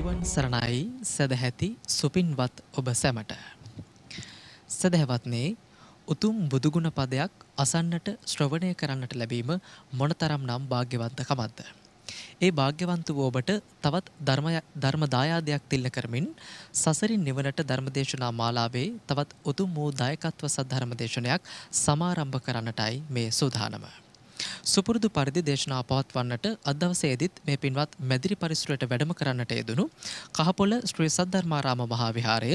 තෙරුවන් සරණයි සදැහැති සුපින්වත් ඔබ සැමට. සදැහැවත්නේ උතුම් බුදුගුණ පදයක් අසන්නට ශ්‍රවණය කරන්නට ලැබීම මොනතරම් නම් භාග්‍යවන්ත කමක්ද. ඒ භාග්‍යවන්ත වූ ඔබට තවත් ධර්මදායාදයක් තිල්ල කරමින් සසරින් නිවනට ධර්මදේශනා මාලාවේ තවත් උතුම් වූ දායකත්ව සද්ධර්මදේශනයක් සමාරම්භ කරන්නටයි මේ සූදානම. සුපුරුදු පරිදි දේශනා පවත්වන්නට අදවසේදීත් මේ පින්වත් මැදිරි පරිසරයට වැඩම කරන්නට යෙදුණු කහපොළ ශ්‍රී සද්ධර්මාරාම මහා විහාරය,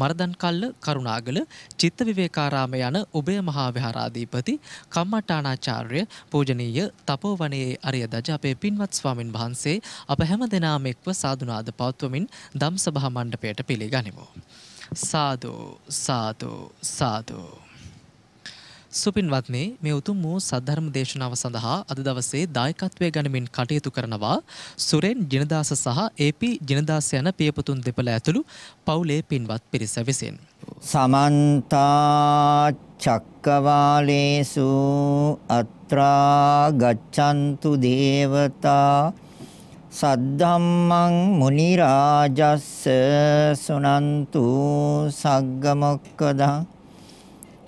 මරදන්කල්ල කරුණාගල, චිත්ත විවේකාරාම යන උභය මහා විහාරාධිපති කම්මට්ටානාචාර්ය පූජනීය තපෝවනයේ අරිය දජ අපේ පින්වත් ස්වාමින් වහන්සේ අප හැම දෙනාම එක්ව සාදුනාද පවත්වමින් දම් සභා මණ්ඩපයට පිළිගනිමු. සාදු සාදු සාදු සුපින්වත්නි මේ උතුම් වූ සද්ධර්ම දේශනාව සඳහා අද දවසේ දායකත්වය ගනිමින් කටයුතු කරනවා සුරෙන් ජිනදාස සහ AP ජිනදාස යන පියපතුන් දෙපළ ඇතුළු පවුලේ පින්වත් පිරිස විසින් සමන්ත චක්කවාලේසු අත්‍රා ගච්ඡන්තු දේවතා සද්ධම්මං මුනි රාජස්ස සුනන්තු සග්ගමොක්කදං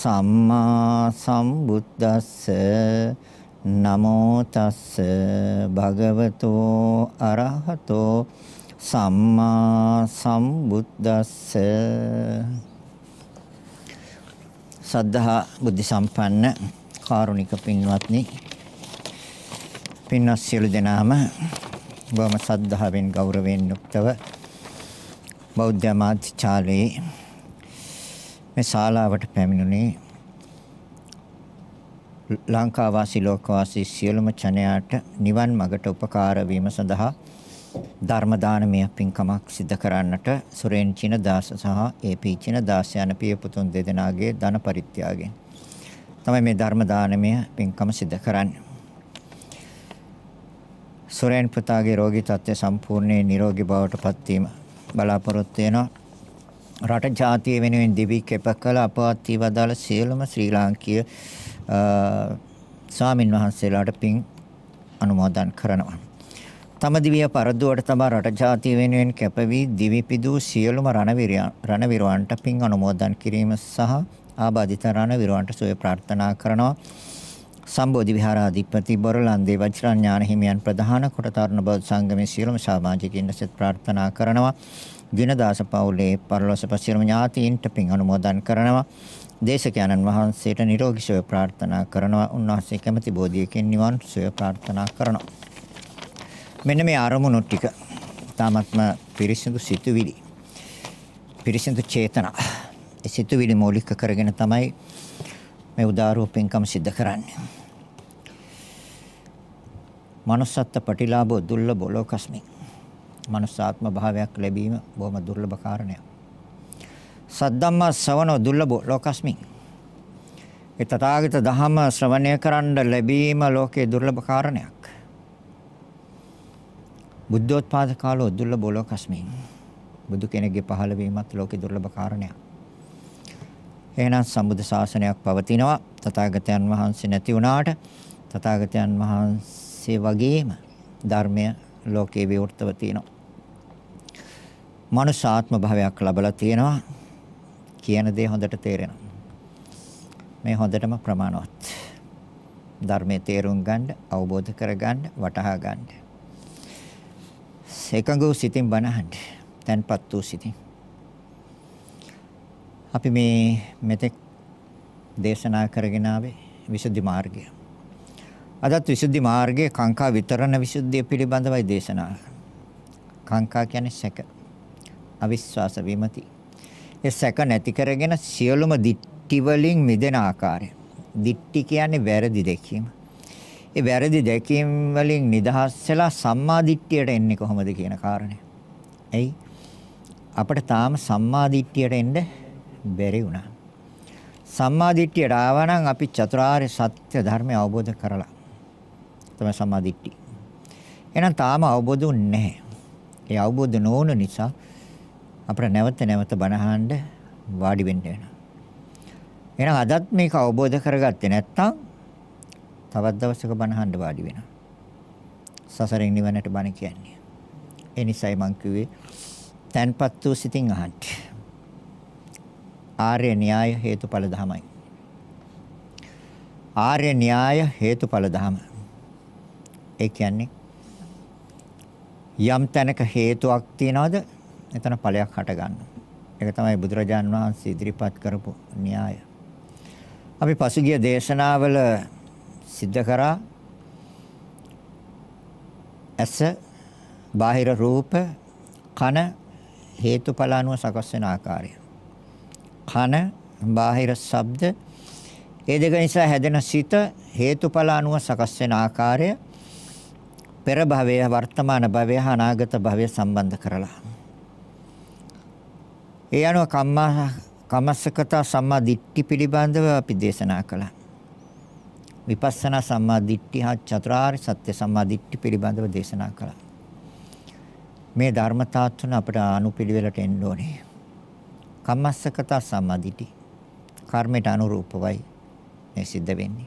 සම්මා සම්බුද්දස්ස නමෝ තස්ස භගවතෝ අරහතෝ සම්මා සම්බුද්දස්ස සද්ධා බුද්ධ සම්පන්න කාරුණික පින්වත්නි පින්වත් සියලු දෙනාම බොහොම සද්ධාවෙන් ගෞරවයෙන් යුක්තව බෞද්ධ මාත්‍චාලේ මේ ශාලාවට පැමිණුනේ ලංකා වාසී ලෝක වාසී සියලුම ජනයාට නිවන් මගට උපකාර වීම සඳහා ධර්ම දානමය පින්කමක් සිදු කරන්නට සුරේන් චින දාස සහ ඒපී චින දාස යන පිය පුතුන් දෙදෙනාගේ ධන පරිත්‍යාගයෙන් තමයි මේ ධර්ම දානමය පින්කම සිදු කරන්නේ. සුරේන් පුතාගේ රෝගී තත්ත්වය සම්පූර්ණයෙන් නිරෝගී බවට පත්වීම බලාපොරොත්තු වෙනවා. රට ජාතිය වෙනුවෙන් දිවි කැප කළ අපවත් වදාළ සියලුම ශ්‍රී ලාංකීය ස්වාමින් වහන්සේලාට පින් අනුමෝදන් කරනවා. තම දිවිය පරදුවට තබා රට ජාතිය වෙනුවෙන් කැප වී දිවි පිදූ සියලුම රණවීරයන්ට පින් අනුමෝදන් කිරීම සහ ආබාධිත රණවීරයන්ට සුවය ප්‍රාර්ථනා කරනවා. සම්බෝධි විහාරාධිපති බොරලන්දේ වජිරඥාන හිමියන් ප්‍රධාන කොට තරුණ බෞද්ධ සංගමේ සියලුම සමාජිකින් සත් ප්‍රාර්ථනා කරනවා. ගිනදාස පවුලේ පරලොස්සප සියලුම ඥාතීන්ට පින් අනුමෝදන් කරනවා. දේශකයන්න් වහන්සේට නිරෝගී සුව ප්‍රාර්ථනා කරනවා. උන්වහන්සේ කැමැති බෝධියකින් නිවන් සුව ප්‍රාර්ථනා කරනවා. මෙන්න මේ ආරමුණු ටික තාමත්ම පිරිසිදු සිතුවිලි. පිරිසිදු චේතනා. ඒ සිතුවිලි මූලික කරගෙන තමයි මේ උදාරූප පින්කම සිද්ධ කරන්නේ. manussත්ත පටිලාභෝ දුර්ලභෝ ලෝකස්මින් මනුස්සාත්ම භාවයක් ලැබීම බොහොම දුර්ලභ කාරණයක්. සද්දම්මා ශ්‍රවණෝ දුර්ලභෝ ලෝකස්මින්. ඒ තථාගත ධහම ශ්‍රවණය කරන්න ලැබීම ලෝකේ දුර්ලභ කාරණයක්. බුද්ධෝත්පාද කාලෝ දුර්ලභෝ ලෝකස්මින්. බුදු කෙනෙක්ගේ පහළ වීමත් ලෝකේ දුර්ලභ කාරණයක්. එහෙනම් සම්බුද්ධ ශාසනයක් පවතිනවා. තථාගතයන් වහන්සේ නැති වුණාට තථාගතයන් වහන්සේ වගේම ධර්මය ලෝකේ විවෘතව තියෙනවා. මනුෂ්‍යාත්ම භාවයක් ලැබලා තියෙනවා කියන දේ හොඳට තේරෙනවා. මේ හොඳටම ප්‍රමාණවත්. ධර්මයේ තේරුම් ගන්න, අවබෝධ කරගන්න, වටහා ගන්න. එකඟ වූ සිතින් බණහන්, තන්පත් වූ සිතින්. අපි මේ මෙතෙක් දේශනා කරගෙන ආවේ විසුද්ධි මාර්ගය. අදත් විසුද්ධි මාර්ගයේ කාංකා විතරණ විසුද්ධිය පිළිබඳවයි දේශනා කරන්නේ. කාංකා කියන්නේ සැක. අවිශ්වාස විමති. ඒ සැක නැති කරගෙන සියලුම දික්ටි වලින් මිදෙන ආකාරය. දික්ටි කියන්නේ වැරදි දැකීම. ඒ වැරදි දැකීම් වලින් නිදහස් වෙලා සම්මා දිට්ඨියට එන්නේ කොහොමද කියන කාරණය. එයි අපිට තාම සම්මා දිට්ඨියට එන්න බැරි වුණා. සම්මා දිට්ඨියට ආවනම් අපි චතුරාර්ය සත්‍ය ධර්මය අවබෝධ කරලා තමයි සම්මා දිට්ඨිය. එහෙනම් තාම අවබෝධු නැහැ. ඒ අවබෝධ නොවුන නිසා අපිට නැවත නැවත බනහන්න වාඩි වෙන්න වෙනවා. එහෙනම් අදත් මේක අවබෝධ කරගත්තේ නැත්නම් තවත් දවසක බනහන්න වාඩි වෙනවා. සසරෙන් නිවනට බණ කියන්නේ. ඒ නිසායි මං කිව්වේ තන්පත් වූ සිතින් අහන්න. ආර්ය න්‍යාය හේතුඵල ධමයි. ආර්ය න්‍යාය හේතුඵල ධම. ඒ කියන්නේ යම් තැනක හේතුවක් තියනවාද එතන ඵලයක් හට ගන්නවා. ඒක තමයි බුදුරජාන් වහන්සේ ඉදිරිපත් කරපු න්‍යාය. අපි පසුගිය දේශනාවල සිද්ධ කරා ඇස බාහිර රූප කන හේතුඵල අනුව සකස් වෙන ආකාරය. කන බාහිර ශබ්ද ඒ දෙක නිසා හැදෙන සිත හේතුඵල අනුව සකස් වෙන ආකාරය පෙර භවය වර්තමාන භවය අනාගත භවය සම්බන්ධ කරලා ඒ අනුව කම්මා කමස්සකතා සම්මා දිට්ඨි පිළිබඳව අපි දේශනා කළා. විපස්සනා සම්මා දිට්ඨි හා චතුරාර්ය සත්‍ය සම්මා දිට්ඨි පිළිබඳව දේශනා කළා. මේ ධර්මතා තුන අපට අනුපිළිවෙලට එන්න ඕනේ. කම්මස්සකතා සම්මා දිට්ඨි. කර්මයට අනුරූපවයි මේ සිද්ධ වෙන්නේ.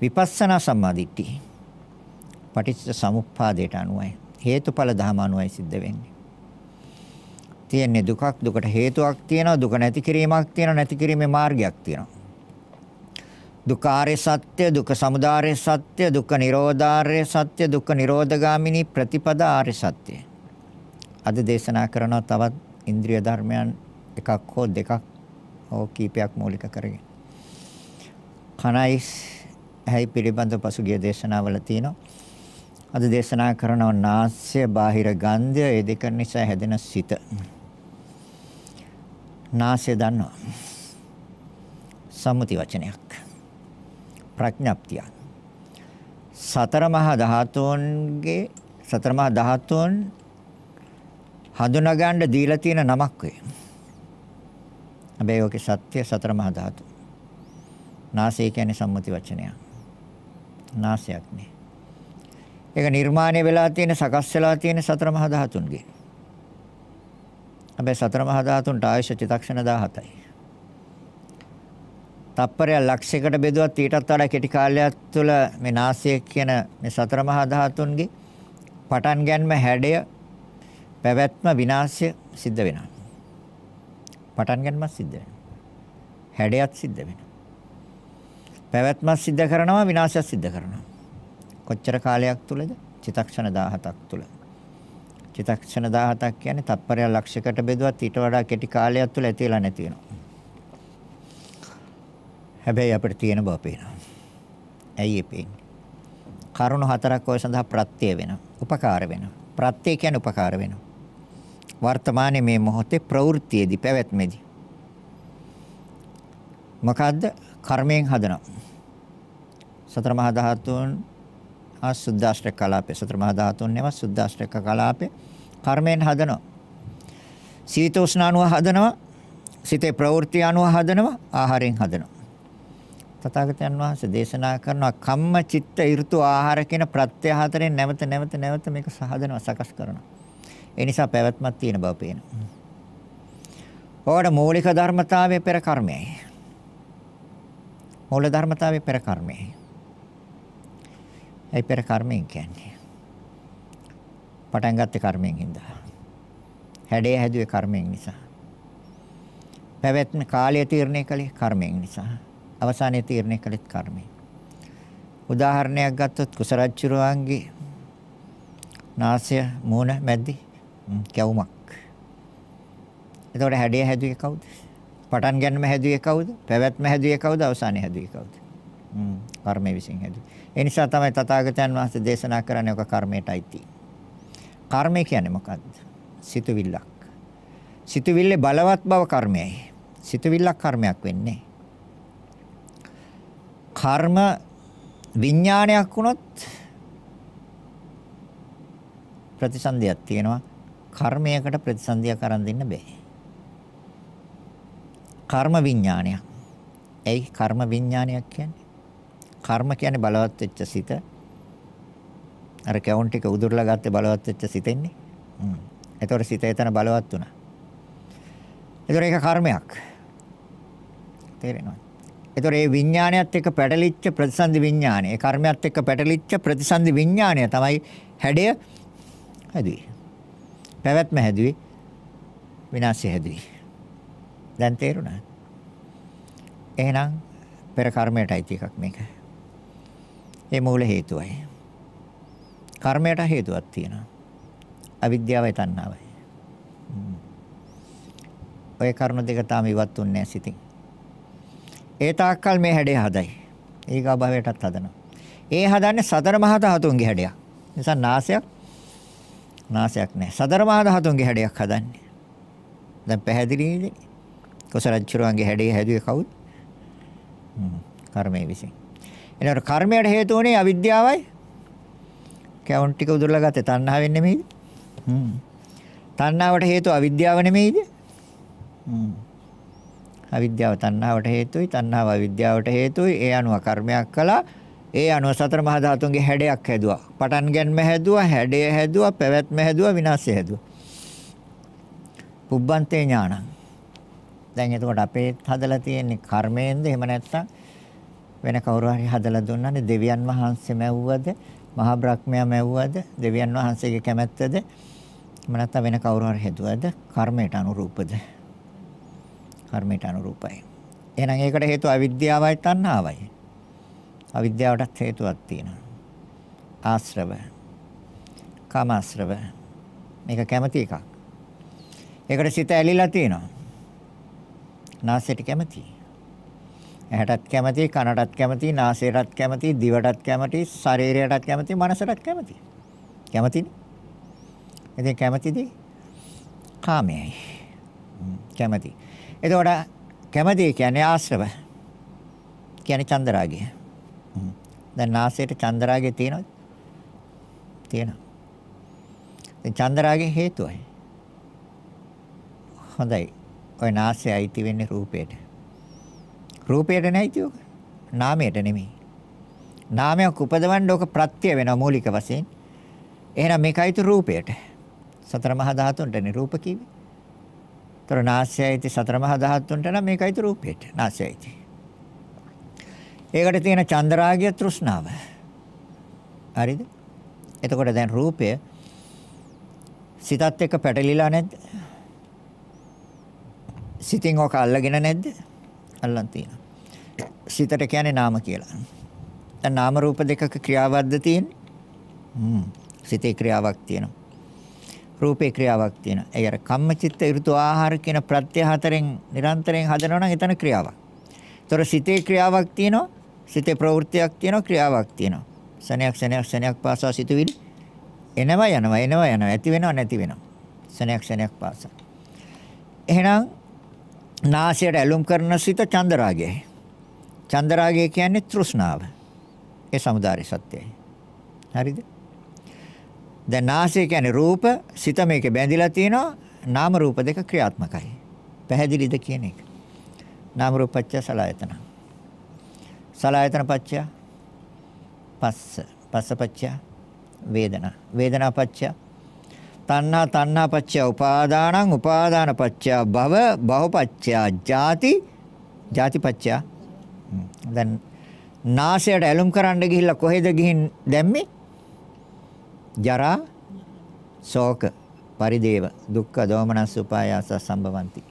විපස්සනා සම්මා දිට්ඨි. පටිච්ච සමුප්පාදයට අනුවයි හේතුඵල ධම අනුවයි සිද්ධ වෙන්නේ. තියෙන්නේ දුකක් දුකට හේතුවක් තියෙනවා දුක නැති කිරීමක් තියෙනවා නැති කිරීමේ මාර්ගයක් තියෙනවා දුකාරය සත්‍ය දුක සමුදාරය සත්‍ය දුක නිරෝධාරය සත්‍ය දුක නිරෝධගාමිනී ප්‍රතිපදාරය සත්‍ය අද දේශනා කරන තවත් ඉන්ද්‍රිය ධර්මයන් එකක් හෝ දෙකක් හෝ කීපයක් මූලික කරගෙන කනයි ඇයි පිළිබඳ පසුගිය දේශනාවල තියෙනවා අද දේශනා කරනවා නාස්‍ය බාහිර ගන්ධය ඒ දෙක නිසා හැදෙන සිත නාසය දන්නවා. සම්මුති වචනයක්. ප්‍රඥප්තිය. සතර මහා ධාතුන්ගේ සතර මහා ධාතුන් හඳුනා ගන්න දීලා තියෙන නමක් වේ. හැබැයි ඔකේ සත්‍ය සතර මහා ධාතු. නාසය කියන්නේ සම්මුති වචනයක්. නාසයක් නේ. ඒක නිර්මාණය වෙලා තියෙන සකස් වෙලා තියෙන සතර මහා ධාතුන්ගේ. හැබැයි සතර මහා ධාතුන්ට ආයශ චිතක්ෂණ 17යි. තප්පරය ලක්ෂයකට බෙදුවත් ඊටත් වඩා කෙටි කාලයක් තුළ මේ නාසය කියන මේ සතර මහා ධාතුන්ගේ පටන් ගැනීම හැඩය පැවැත්ම විනාශය සිද්ධ වෙනවා. පටන් ගැනීමත් සිද්ධ වෙනවා. හැඩයත් සිද්ධ වෙනවා. පැවැත්මත් සිද්ධ කරනවා විනාශයත් සිද්ධ කරනවා. කොච්චර කාලයක් තුළද? චිතක්ෂණ 17ක් තුළ. චිත්තක්ෂණ 17ක් කියන්නේ තත්පරයක් ලක්ෂයකට බෙදුවත් ඊට වඩා කෙටි කාලයක් තුළ ඇති වෙලා නැති වෙනවා. හැබැයි අපිට තියෙන බව පේනවා. ඇයි ඒ පේන්නේ? කරුණු හතරක් ඔය සඳහා ප්‍රත්‍ය වෙනවා. උපකාර වෙනවා. ප්‍රත්‍ය කියන්නේ උපකාර වෙනවා. වර්තමානයේ මේ මොහොතේ ප්‍රවෘත්තියේදී පැවැත්මේදී මොකද්ද කර්මයෙන් හදනවා සතර මහා ධාතුන් ආ සුද්දාෂ්ටක කලාපේ සතර මහා ධාතුන් නේවා සුද්දාෂ්ටක කලාපේ කර්මයෙන් හදනවා. සීත උෂ්ණ අණුව හදනවා. සිතේ ප්‍රවෘත්ති අණුව හදනවා. ආහාරයෙන් හදනවා. තථාගතයන් වහන්සේ දේශනා කරනවා කම්ම චිත්ත ඍතු ආහාර කියන ප්‍රත්‍ය හතරෙන් නැවත නැවත නැවත මේක සහදනවා සකස් කරනවා. ඒ නිසා පැවැත්මක් තියෙන බව පේනවා. ඕකට මූලික ධර්මතාවය පෙර කර්මයයි. මූල ධර්මතාවය පෙර කර්මයයි. ඒ පෙර කර්මයෙන් කියන්නේ පටන් ගත්තේ කර්මයෙන් හින්දා. හැඩය හැදුවේ කර්මයෙන් නිසා. පැවැත්ම කාලය තීරණය කළේ කර්මයෙන් නිසා. අවසානයේ තීරණය කළෙත් කර්මයෙන්. උදාහරණයක් ගත්තොත් කුසරජ්ජුරුවන්ගේ නාසය මූණ මැද්දි කැවුමක්. එතකොට හැඩය හැදුවේ කවුද? පටන් ගන්නම හැදුවේ කවුද? පැවැත්ම හැදුවේ කවුද? අවසානය හැදුවේ කවුද? හ්ම් කර්මයේ විසින් හැදුවේ. ඒ නිසා තමයි තථාගතයන් වහන්සේ දේශනා කරන්නේ ඔක කර්මයටයි තියෙන්නේ. කර්මය කියන්නේ මොකද්ද? සිතුවිල්ලක්. සිතුවිල්ලේ බලවත් බව කර්මයයි. සිතුවිල්ලක් කර්මයක් වෙන්නේ. කර්ම විඥානයක් වුණොත් ප්‍රතිසන්දියක් තියෙනවා. කර්මයකට ප්‍රතිසන්දිය කරන් දෙන්න බෑ. කර්ම විඥානයක්. ඇයි කර්ම විඥානයක් කියන්නේ? කර්ම කියන්නේ බලවත් වෙච්ච සිත. අර කැවුම් ටික උදුරලා ගත්තේ බලවත් වෙච්ච සිතෙන්නේ. හ්ම්. ඒතකොට සිත එතන බලවත් වුණා. ඒතකොට ඒක කර්මයක්. තේරෙනවා. ඒතකොට මේ විඥානයත් එක්ක පැටලිච්ච ප්‍රතිසන්දි විඥානය. ඒ කර්මයත් එක්ක පැටලිච්ච ප්‍රතිසන්දි විඥානය තමයි හැඩය හැදුවේ. පැවැත්ම හැදුවේ. විනාශය හැදුවේ. දැන් තේරුණා? එහෙනම් පෙර කර්මයටයි තියෙකක් මේක. ඒ මූල හේතුවයි. කර්මයට හේතුවක් තියෙනවා. අවිද්‍යාවයි තණ්හාවයි. ඔය කරුණ දෙක තාම ඉවත් වෙන්නේ නැහැ සිතින්. ඒ තාක්කල් මේ හැඩය හදයි. ඒක අභවයටත් හදනවා. ඒ හදන්නේ සතර මහා ධාතුන්ගේ හැඩයක්. නිසා නාසයක් නාසයක් නැහැ. සතර මහා ධාතුන්ගේ හැඩයක් හදන්නේ. දැන් පැහැදිලිද? කොසරජ්ජුරුවන්ගේ හැඩය හැදුවේ කවුද? කර්මයේ විසින්. එනකොට කර්මයට හේතු වුණේ අවිද්‍යාවයි කැවුන් ටික උදුරලා ගත්තේ තණ්හාවෙන් නෙමෙයිද? හ්ම්. තණ්හාවට හේතුව අවිද්‍යාව නෙමෙයිද? හ්ම්. අවිද්‍යාව තණ්හාවට හේතුයි, තණ්හාව අවිද්‍යාවට හේතුයි. ඒ අනුව කර්මයක් කළා. ඒ අනුව සතර මහා ධාතුන්ගේ හැඩයක් හැදුවා. පටන් ගැනීම හැදුවා, හැඩය හැදුවා, පැවැත්ම හැදුවා, විනාශය හැදුවා. පුබ්බන්තේ ඥානං. දැන් එතකොට අපේ හදලා තියෙන්නේ කර්මයෙන්ද එහෙම නැත්නම් වෙන කවුරු හරි හදලා දුන්නානේ දෙවියන් වහන්සේ මැව්වද මහා බ්‍රහ්මයා මැව්වද දෙවියන් වහන්සේගේ කැමැත්තද එහෙම නැත්නම් වෙන කවුරු හරි හේතුවද කර්මයට අනුරූපද කර්මයට අනුරූපයි එහෙනම් ඒකට හේතුව අවිද්‍යාවයි තණ්හාවයි අවිද්‍යාවටත් හේතුවක් තියෙනවා ආශ්‍රව කාමාශ්‍රව මේක කැමැති එකක් ඒකට සිත ඇලිලා තියෙනවා නාසයට කැමැතියි ඇහැටත් කැමති, කනටත් කැමති, නාසයටත් කැමති, දිවටත් කැමති, ශරීරයටත් කැමති, මනසටත් කැමති. කැමතිනේ. ඉතින් කැමතිදී කාමයයි. කැමති. එතකොට කැමති කියන්නේ ආශ්‍රව. කියන්නේ චන්දරාගය. දැන් නාසයට චන්දරාගය තියෙනවද? තියෙනවා. ඉතින් චන්දරාගේ හේතුවයි. හොඳයි. ඔය නාසය අයිති වෙන්නේ රූපයට. රූපයට නෑ කියෝක. නාමයට නෙමෙයි. නාමයක් උපදවන්න ඕක ප්‍රත්‍ය වෙනවා මූලික වශයෙන්. එහෙනම් මේකයිතු රූපයට. සතර මහා ධාතුන්ටනේ රූප කිව්වේ. ତොර නාසයයිති සතර මහා ධාතුන්ට නම් මේකයිතු රූපයට. නාසයයිති. ඒකට තියෙන චන්ද්‍රාගය තෘෂ්ණාව. හරිද? එතකොට දැන් රූපය සිතත් එක්ක පැටලිලා නැද්ද? සිතින් ඔක අල්ලගෙන නැද්ද? අල්ලන් තියෙනවා. සිතට කියන්නේ නාම කියලා. දැන් නාම රූප දෙකක ක්‍රියාවක්ද තියෙන්නේ? හ්ම්. සිතේ ක්‍රියාවක් තියෙනවා. රූපේ ක්‍රියාවක් තියෙනවා. ඒ අර කම්මචිත්ත ඍතු ආහාර කියන ප්‍රත්‍ය හතරෙන් නිරන්තරයෙන් හදනවා නම් එතන ක්‍රියාවක්. ඒතොර සිතේ ක්‍රියාවක් තියෙනවා. සිතේ ප්‍රවෘත්තියක් තියෙනවා ක්‍රියාවක් තියෙනවා. සනයක් සනයක් සනයක් පාසා සිතුවිලි එනවා යනවා එනවා යනවා ඇති වෙනවා නැති වෙනවා. සනයක් සනයක් පාසා. එහෙනම් නාසයට ඇලුම් කරන සිත චන්දරාගයයි. චන්දරාගය කියන්නේ තෘෂ්ණාව. ඒ samudāri සත්‍යයයි. හරිද? දැන් නාසය කියන්නේ රූප, සිත මේකේ බැඳිලා තියෙනවා. නාම රූප දෙක ක්‍රියාත්මකයි. පැහැදිලිද කියන එක. නාම රූප පත්‍ය සලආයතන. සලආයතන පත්‍ය පස්ස. පස්ස පත්‍ය වේදනා. වේදනා පත්‍ය තණ්හා තණ්හා පච්චය උපාදානං උපාදාන පච්චය භව භව පච්චය ජාති ජාති පච්චය දැන් නාසයට ඇලුම් කරන්න ගිහිල්ලා කොහෙද ගිහින් දැම්මේ ජරා ශෝක පරිදේව දුක්ඛ දෝමනස් උපායාස සම්භවಂತಿ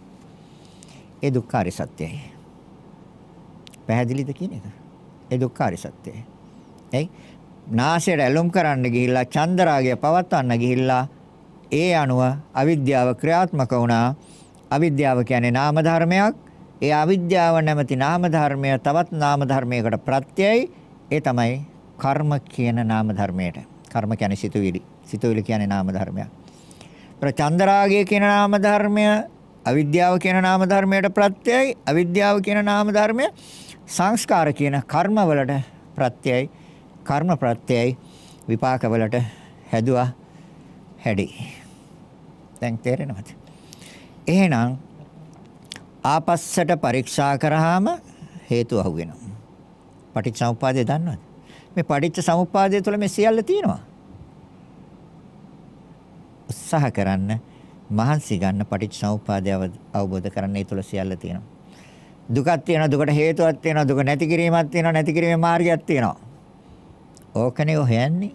ඒ දුක්ඛාරි සත්‍යයි පැහැදිලිද කියන එක ඒ දුක්ඛාරි සත්‍යයි එයි නාසයට ඇලුම් කරන්න ගිහිල්ලා චන්දරාගය පවත්වන්න ගිහිල්ලා ඒ අනුව අවිද්‍යාව ක්‍රියාත්මක වුණා. අවිද්‍යාව කියන්නේ නාම ධර්මයක්. ඒ අවිද්‍යාව නැමැති නාම ධර්මය තවත් නාම ධර්මයකට ප්‍රත්‍යයයි. ඒ තමයි කර්ම කියන නාම ධර්මයට. කර්ම කියන්නේ සිතුවිලි. සිතුවිලි කියන්නේ නාම ධර්මයක්. ප්‍රචන්දරාගය කියන නාම ධර්මය අවිද්‍යාව කියන නාම ධර්මයට ප්‍රත්‍යයයි. අවිද්‍යාව කියන නාම ධර්මය සංස්කාර කියන කර්ම වලට ප්‍රත්‍යයයි. කර්ම ප්‍රත්‍යයයි විපාක වලට හැදුවා හැඩේ දැන් තේරෙනවද? එහෙනම් ආපස්සට පරීක්ෂා කරාම හේතු අහුවෙනවා. පටිච්ච සමුප්පාදය දන්නවද? මේ පටිච්ච සමුප්පාදය තුළ මේ සියල්ල තියෙනවා. උත්සාහ කරන්න, මහන්සි ගන්න පටිච්ච සමුප්පාදය අවබෝධ කරන්න ඒ තුළ සියල්ල තියෙනවා. දුකක් තියෙනවා, දුකට හේතුවක් තියෙනවා, දුක නැති කිරීමක් තියෙනවා, නැති කිරීමේ මාර්ගයක් තියෙනවා. ඕකනේ ඔය හොයන්නේ.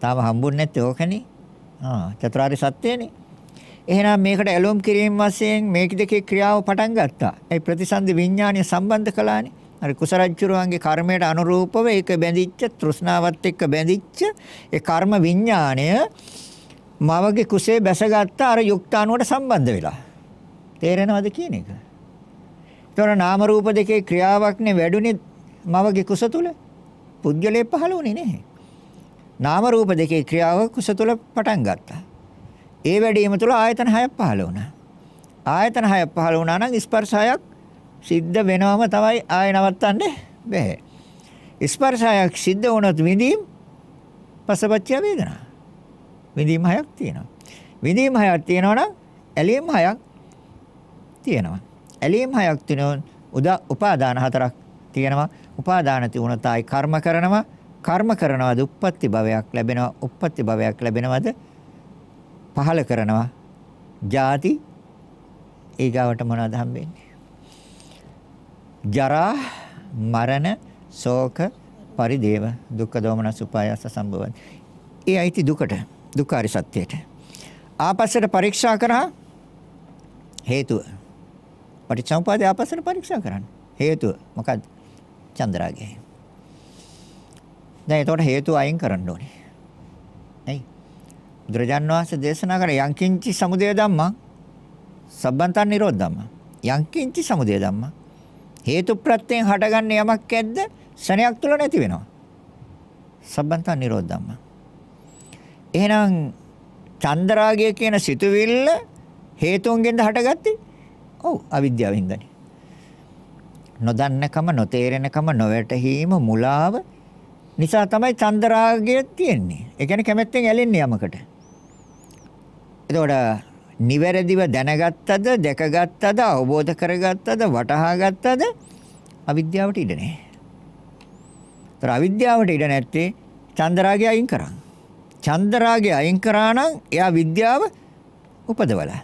තාම හම්බුන්නේ නැත්තේ ඕකනේ. ආ චතුරාර්ය සත්‍යනේ. එහෙනම් මේකට ඇලොම් කිරීම වශයෙන් මේක දෙකේ ක්‍රියාව පටන් ගත්තා. ඒ ප්‍රතිසන්දි විඥානය සම්බන්ධ කළානේ. අර කුසරජ්ජුරුවන්ගේ කර්මයට අනුරූපව ඒක බැඳිච්ච තෘෂ්ණාවත් එක්ක බැඳිච්ච ඒ කර්ම විඥාණය මවගේ කුසේ බැසගත්ත අර යුක්තාණුවට සම්බන්ධ වෙලා. තේරෙනවද කියන එක? ඒතර නාම රූප දෙකේ ක්‍රියාවක්නේ වැඩුණේ මවගේ කුස තුල. පුද්ගලයේ පහළ වුණේ නැහැ. නාම රූප දෙකේ ක්‍රියාව කුස තුල පටන් ගත්තා. ඒ වැඩිම තුල ආයතන 6ක් පහළ වුණා. ආයතන 6ක් පහළ වුණා නම් ස්පර්ශ 6ක් සිද්ධ වෙනවම තමයි ආය නවත්තන්න බැහැ. ස්පර්ශ 6ක් සිද්ධ වුණොත් විඳීම් පසපච්චය වේදනා. විඳීම් 6ක් තියෙනවා. විඳීම් 6ක් තියෙනවා නම් ඇලීම් 6ක් තියෙනවා. ඇලීම් 6ක් තියෙනවා උදා උපාදාන 4ක් තියෙනවා. උපාදාන තුනතයි කර්ම කරනවා. කර්ම කරනවාද? උප්පත්ති භවයක් ලැබෙනවා. උප්පත්ති භවයක් ලැබෙනවද? පහල කරනවා. ජාති ඊගාවට මොනවද හම්බෙන්නේ? ජරා මරණ ශෝක පරිදේව දුක්ඛ දෝමන සුපායස සම්භවන්. ඒ අයිති දුකට, දුක්ඛාරි සත්‍යයට. ආපස්සට පරීක්ෂා කරා හේතුව. පටිච්චසමුපාදේ ආපස්සට පරීක්ෂා කරන්න. හේතුව මොකද්ද? චන්ද්‍රාගයයි. දැන් ඒතකොට හේතු අයින් කරන්න ඕනේ. එයි. බුදුරජාන් වහන්සේ දේශනා කර යංකින්චි සමුදය ධම්මං සබ්බන්තං නිරෝධ ධම්මං. යංකින්චි සමුදය ධම්මං හේතු ප්‍රත්‍යයෙන් හටගන්නේ යමක් ඇද්ද? ශණයක් තුල නැති වෙනවා. සබ්බන්තං නිරෝධ ධම්මං. එහෙනම් චන්දරාගය කියන සිතුවිල්ල හේතුන්ගෙන්ද හටගත්තේ? ඔව් අවිද්‍යාවෙන්දනේ. නොදන්නකම නොතේරෙනකම නොවැටහීම මුලාව නිසා තමයි චන්දරාගය තියෙන්නේ. ඒ කියන්නේ කැමැත්තෙන් ඇලෙන්නේ යමකට. එතකොට නිවැරදිව දැනගත්තද, දැකගත්තද, අවබෝධ කරගත්තද, වටහාගත්තද අවිද්‍යාවට ඉඩ නැහැ. ඒතර අවිද්‍යාවට ඉඩ නැත්තේ චන්දරාගය අයින් කරන්. චන්දරාගය අයින් කරා නම් එයා විද්‍යාව උපදවලා.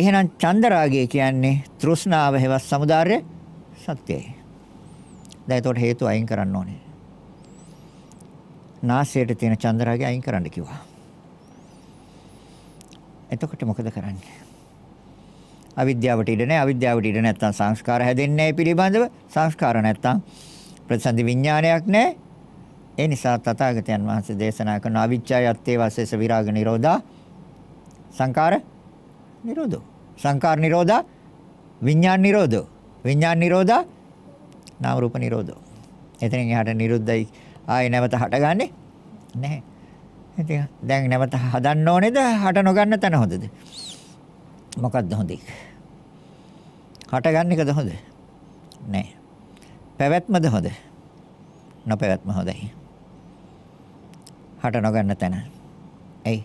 එහෙනම් චන්දරාගය කියන්නේ තෘෂ්ණාව හෙවත් samudārya සත්‍යයි. දැන් ඒකට හේතු අයින් කරන්න ඕනේ. නාසයට තියෙන චන්දරාගය අයින් කරන්න කිව්වා. එතකොට මොකද කරන්නේ? අවිද්‍යාවට ඉඩ නැහැ. අවිද්‍යාවට ඉඩ නැත්තම් සංස්කාර හැදෙන්නේ නැහැ පිළිබඳව. සංස්කාර නැත්තම් ප්‍රතිසන්දි විඥානයක් නැහැ. ඒ නිසා තථාගතයන් වහන්සේ දේශනා කරන අවිච්ඡයත්තේ වස්සස විරාග නිරෝධා සංකාර නිරෝධෝ. සංකාර නිරෝධා විඥාන නිරෝධෝ. විඥාන නිරෝධා නාම රූප නිරෝධෝ. එතනින් එහාට නිරුද්ධයි ආයේ නැවත හටගන්නේ නැහැ. ඉතින් දැන් නැවත හදන්න ඕනේද හට නොගන්න තැන හොඳද? මොකක්ද හොඳේ? හටගන්න එකද හොඳ? නැහැ. පැවැත්මද හොඳ? නොපැවැත්ම හොඳයි. හට නොගන්න තැන. එයි.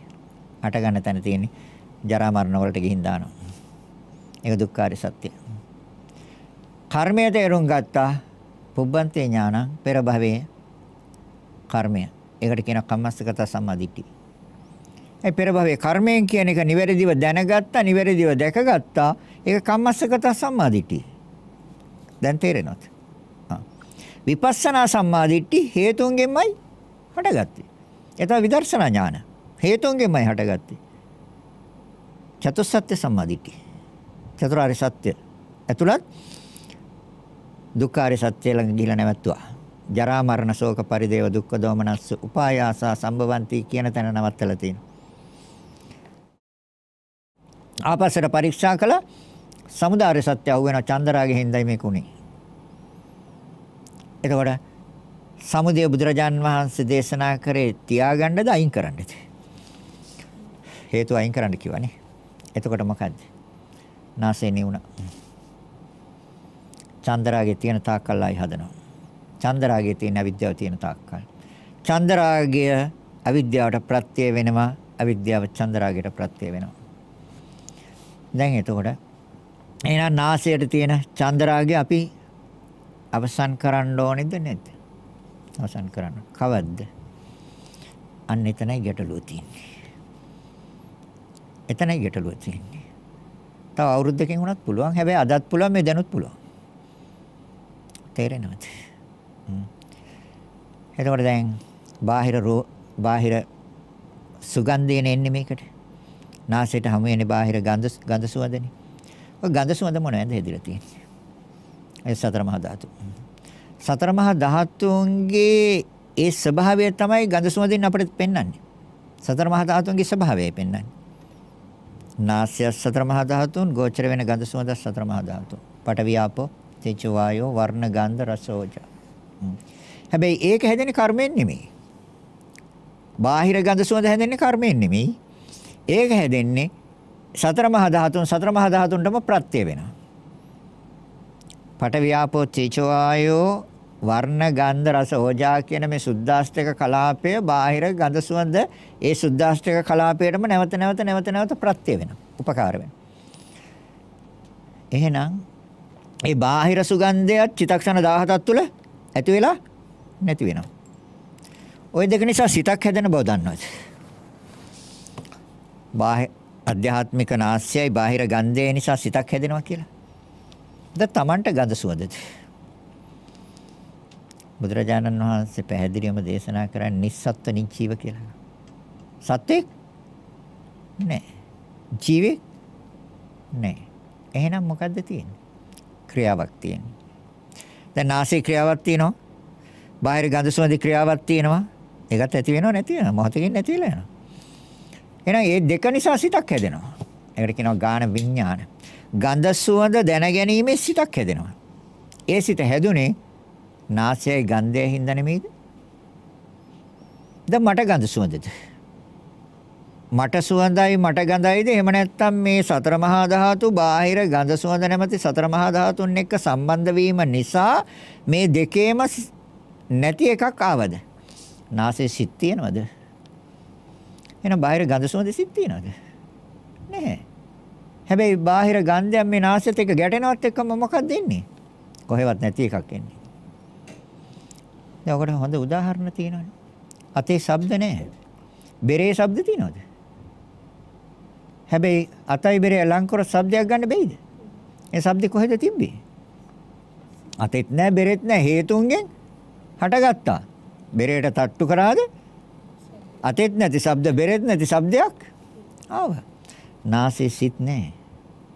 හට ගන්න තැන තියෙන්නේ ජරා මරණ වලට ගිහින් දානවා. ඒක දුක්ඛාරය සත්‍යය. කර්මයේ තේරුම් ගත්තා පුබ්බන්තේ ඥානං පෙර භවයේ කර්මය. ඒකට කියනවා කම්මස්සගත සම්මාදිට්ඨිය. ඒ පෙර භවයේ කර්මයෙන් කියන එක නිවැරදිව දැනගත්තා, නිවැරදිව දැකගත්තා. ඒක කම්මස්සගත සම්මාදිට්ඨිය. දැන් තේරෙනවද? විපස්සනා සම්මාදිට්ඨි හේතුන්ගෙන්මයි හටගත්තේ. එතන විදර්ශනා ඥාන හේතුන්ගෙන්මයි හටගත්තේ. චතුස්සත්‍ය සම්මාදිට්ඨි. චතුරාර්ය සත්‍ය. ඇතුළත් දුක්ඛාරය සත්‍ය ළඟ ගිහිලා නැවතුවා. ජරා මරණ ශෝක පරිදේව දුක්ඛ දෝමනස්ස උපායාසා සම්භවಂತಿ කියන තැන නවත්තලා තියෙනවා. ආපස්සට පරීක්ෂා කළා සමුදාය සත්‍ය අහු වෙන චන්දරාගේ හින්දායි මේකුනේ. එතකොට සමුදය බුදුරජාන් වහන්සේ දේශනා කරේ තියාගන්නද අයින් කරන්නද? හේතු අයින් කරන්න කිව්වනේ. එතකොට මොකද්ද? නාසය නිවුණා. චන්දරාගේ තියෙන තාක්කල්ලායි හදනවා. චන්දරාගයේ තියෙන අවිද්‍යාව තියෙන තාක්කල්. චන්දරාගය අවිද්‍යාවට ප්‍රත්‍ය වෙනවා. අවිද්‍යාව චන්දරාගයට ප්‍රත්‍ය වෙනවා. දැන් එතකොට එහෙනම් නාසයට තියෙන චන්දරාගය අපි අවසන් කරන්න ඕනේද නැද්ද? අවසන් කරන්න. කවද්ද? අන්න එතනයි ගැටලුව තියෙන්නේ. එතනයි ගැටලුව තියෙන්නේ. තව අවුරුද්දකින් වුණත් පුළුවන්. හැබැයි අදත් පුළුවන් මේ දැනුත් පුළුවන්. තේරෙනවද? එතකොට දැන් බාහිර බාහිර සුගන්ධයනේ එන්නේ මේකට. නාසයට හැම වෙන්නේ බාහිර ගඳ ගඳ සුවඳනේ. ඔය ගඳ සුවඳ මොනවද හැදිලා තියෙන්නේ? ඒ සතර මහා ධාතු. සතර මහා ධාතුන්ගේ ඒ ස්වභාවය තමයි ගඳ සුවඳින් අපිට පෙන්වන්නේ. සතර මහා ධාතුන්ගේ ස්වභාවය පෙන්වන්නේ. නාසය සතර මහා ධාතුන් ගෝචර වෙන ගඳ සුවඳ සතර මහා ධාතුන්. පටවියාපෝ තේජෝ වායෝ වර්ණ ගන්ධ රස ඕජා. හැබැයි ඒක හැදෙන්නේ කර්මයෙන් නෙමෙයි. බාහිර ගඳ සුවඳ හැදෙන්නේ කර්මයෙන් නෙමෙයි. ඒක හැදෙන්නේ සතර මහා ධාතුන් සතර මහා ධාතුන්ටම ප්‍රත්‍ය වෙනවා. පටවියාපෝ තේජෝ ආයෝ වර්ණ ගන්ධ රස ඕජා කියන මේ සුද්දාස්තික කලාපය බාහිර ගඳ සුවඳ ඒ සුද්දාස්තික කලාපයටම නැවත නැවත නැවත නැවත ප්‍රත්‍ය වෙනවා උපකාර වෙනවා එහෙනම් ඒ බාහිර සුගන්ධයත් චිතක්ෂණ 17ක් තුළ ඇති වෙලා නැති වෙනවා. ওই දෙක නිසා සිතක් හැදෙන බව දන්නවද? බාහිර අධ්‍යාත්මික නාස්යයි බාහිර ගන්ධය නිසා සිතක් හැදෙනවා කියලා. ද තමන්ට ගඳ සුවඳද? බුදුරජාණන් වහන්සේ පැහැදිලිවම දේශනා කරන්නේ නිස්සත්ත්ව නිචීව කියලා. සත්‍යෙක් නෑ. ජීවෙක් නෑ. එහෙනම් මොකද්ද තියෙන්නේ? ක්‍රියාවක් තියෙන්නේ. දැන් නාසයේ ක්‍රියාවක් තියෙනවා. බාහිර ගඳ සුවඳ ක්‍රියාවක් තියෙනවා. ඒකත් ඇති වෙනව නැති වෙනව. මොහොතකින් නැතිලා යනවා. එහෙනම් මේ දෙක නිසා සිතක් හැදෙනවා. ඒකට කියනවා ගාන විඥාන. ගඳ සුවඳ දැනගැනීමේ සිතක් හැදෙනවා. ඒ සිත හැදුනේ නාසයේ ගන්ධයෙන් හින්දා නෙමෙයිද? දැන් මට ගඳ සුවඳද? මට සුවඳයි මට ගඳයිද එහෙම නැත්නම් මේ සතර මහා ධාතු බාහිර ගඳ සුවඳ නැමැති සතර මහා ධාතුන් එක්ක සම්බන්ධ වීම නිසා මේ දෙකේම නැති එකක් ආවද? නාසයේ සිත් තියෙනවද? එහෙනම් බාහිර ගඳ සුවඳ සිත් තියෙනවද? නැහැ. හැබැයි බාහිර ගන්ධයන් මේ නාසයත් එක්ක ගැටෙනවත් එක්කම මොකක්ද එන්නේ? කොහෙවත් නැති එකක් එන්නේ. දැන් ඔකට හොඳ උදාහරණ තියෙනවනේ. අතේ ශබ්ද නැහැ. බෙරේ ශබ්ද තියෙනවද? හැබැයි අතයි බෙරේ ලංකර શબ્දයක් ගන්න බැයිද? ඒ શબ્ද කොහෙද තිබ්බේ? අතෙත් නැහැ බෙරෙත් නැහැ හේතුන්ගෙන් හටගත්තා. බෙරේට තට්ටු කරාද? අතෙත් නැති શબ્ද බෙරෙත් නැති શબ્දයක් ආවා. නාසයේ සිත් නැහැ.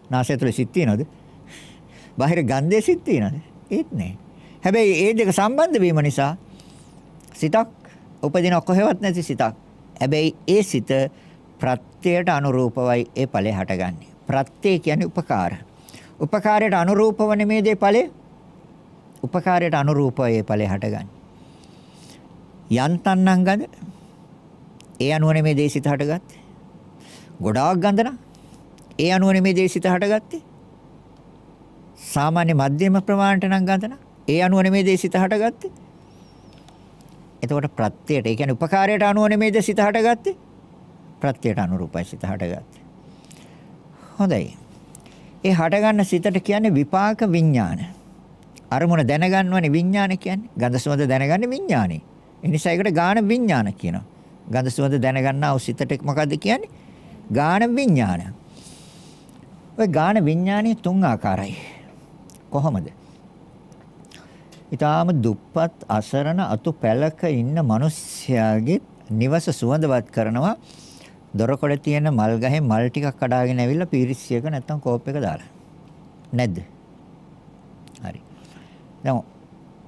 නාසය තුළ සිත් තියනවද? බාහිර ගන්ධයේ සිත් තියනවද? ඒත් නැහැ. හැබැයි ඒ දෙක සම්බන්ධ වීම නිසා සිතක් උපදින කොහෙවත් නැති සිතක්. හැබැයි ඒ සිත ප්‍රත්‍යයට අනුරූපවයි ඒ ඵලය හටගන්නේ. ප්‍රත්‍ය කියන්නේ උපකාර. උපකාරයට අනුරූපව නෙමේ දේ ඵලය. උපකාරයට අනුරූපව ඒ ඵලය හටගන්නේ. යන්තන්නං ගඳ ඒ අනුව නෙමේ දේ සිත හටගත්තේ. ගොඩාක් ගඳ නම් ඒ අනුව නෙමේ දේ සිත හටගත්තේ. සාමාන්‍ය මධ්‍යම ප්‍රමාණයට නම් ගඳ නම් ඒ අනුව නෙමේ දේ සිත හටගත්තේ. එතකොට ප්‍රත්‍යයට ඒ කියන්නේ උපකාරයට අනුව නෙමේද සිත හටගත්තේ ප්‍රත්‍යයට අනුරූපයි සිත හටගත්තේ. හොඳයි. ඒ හටගන්න සිතට කියන්නේ විපාක විඥාන. අරමුණ දැනගන්නවනේ විඥාන කියන්නේ. ගඳ සුවඳ දැනගන්නේ විඥානේ. ඒ නිසා ඒකට ගාන විඥාන කියනවා. ගඳ සුවඳ දැනගන්නා වූ සිතට මොකද්ද කියන්නේ? ගාන විඥාන. ඔය ගාන විඥානේ තුන් ආකාරයි. කොහොමද? ඊටාම දුප්පත් අසරණ අතු පැලක ඉන්න මිනිස්යාගේ නිවස සුවඳවත් කරනවා දොරකොඩේ තියෙන මල් ගහේ මල් ටිකක් කඩාගෙන ඇවිල්ලා පීරිස්සියක නැත්තම් කෝප් එක දාලා. නැද්ද? හරි. දැන්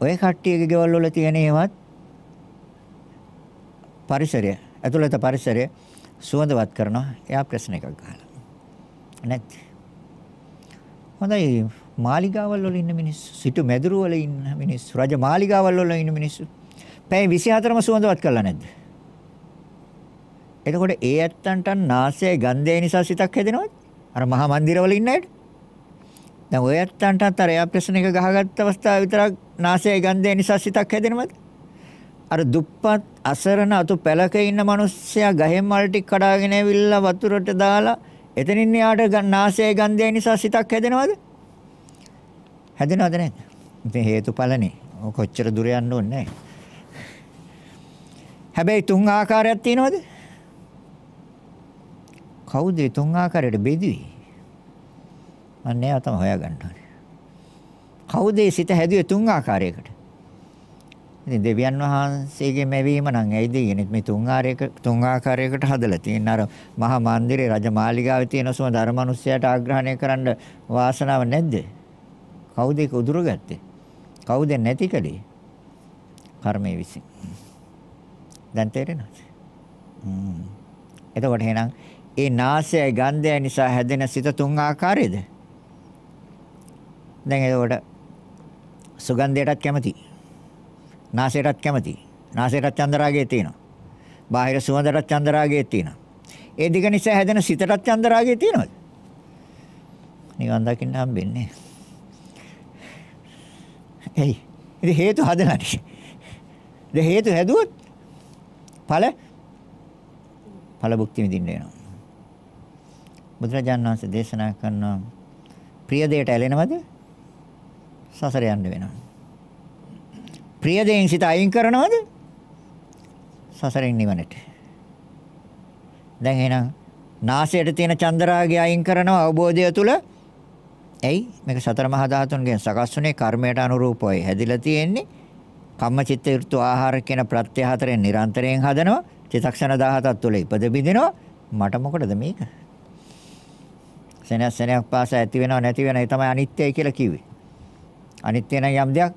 ඔය කට්ටියගේ ගෙවල් වල තියෙන ඒවත් පරිසරය, ඇතුළත පරිසරය සුවඳවත් කරනවා. එයා ප්‍රශ්න එකක් ගහලා. නැද්ද? හොඳයි. මාලිගාවල් වල ඉන්න මිනිස්සු, සිටු මැදුරු වල ඉන්න මිනිස්සු, රජ මාලිගාවල් වල ඉන්න මිනිස්සු පැය 24ම සුවඳවත් කරලා නැද්ද? එතකොට ඒ ඇත්තන්ට නාසයේ ගන්ධය නිසා සිතක් හැදෙනවද? අර මහා මන්දිරවල ඉන්න අයට? දැන් ඔය ඇත්තන්ටත් අර එයා ප්‍රශ්න එක ගහගත්ත අවස්ථාව විතරක් නාසයේ ගන්ධය නිසා සිතක් හැදෙනවද? අර දුප්පත් අසරණ අතු පැලක ඉන්න මිනිස්සයා ගහෙන් මල් ටික කඩාගෙන ඇවිල්ලා වතුරට දාලා එතනින් එයාට නාසයේ ගන්ධය නිසා සිතක් හැදෙනවද? හැදෙනවද නැද්ද? ඉතින් හේතුඵලනේ. කොච්චර දුර යන්න ඕනේ නැහැ. හැබැයි තුන් ආකාරයක් තියෙනවද? කවුද තුන් ආකාරයට බෙදුවේ? අන්න ඒවා තමයි හොයාගන්න ඕනේ. කවුද සිත හැදුවේ තුන් ආකාරයකට? ඉතින් දෙවියන් වහන්සේගේ මැවීම නම් ඇයිද කියන්නේ මේ තුන් ආකාරයක තුන් ආකාරයකට හදලා තියෙන අර මහා මන්දිරේ රජමාලිගාවේ තියෙන සුම ධර්මනුස්සයට ආග්‍රහණය කරන්න වාසනාව නැද්ද? කවුද ඒක උදුරගත්තේ? කවුද නැති කළේ? කර්මයේ විසින්. දැන් තේරෙනවද? හ්ම්. එතකොට එහෙනම් ඒ නාසයයි ගන්ධයයි නිසා හැදෙන සිත තුන් ආකාරයේද? දැන් එතකොට සුගන්ධයටත් කැමති. නාසයටත් කැමති. නාසයටත් චන්දරාගය තියෙනවා. බාහිර සුවඳටත් චන්දරාගය තියෙනවා. ඒ දිග නිසා හැදෙන සිතටත් චන්දරාගය තියෙනවද? නිකන් දකින්න හම්බෙන්නේ. එයි. ඉතින් හේතු හදලානේ. ඒ හේතු හැදුවොත් ඵල ඵල භුක්ති විඳින්න වෙනවා. බුදුරජාණන් වහන්සේ දේශනා කරන ප්‍රිය දෙයට ඇලෙනවද? සසර යන්න වෙනවා. ප්‍රිය දෙයින් සිත අයින් කරනවද? සසරෙන් නිවනට. දැන් එහෙනම් නාසයට තියෙන චන්දරාගය අයින් කරනවා අවබෝධය තුල. ඇයි? මේක සතර මහා ධාතුන්ගෙන් සකස් වුනේ කර්මයට අනුරූපවයි හැදිලා තියෙන්නේ. කම්මචිත්ත ඍතු ආහාර කියන ප්‍රත්‍ය හතරෙන් නිරන්තරයෙන් හදනවා. චිතක්ෂණ 17ක් තුළ ඉපද බිඳිනවා. මට මොකටද මේක? සෙනෙහ සෙනෙහක් පාසා ඇති වෙනව නැති වෙන ඒ තමයි අනිත්‍යයි කියලා කිව්වේ. අනිත්‍ය නම් යම් දෙයක්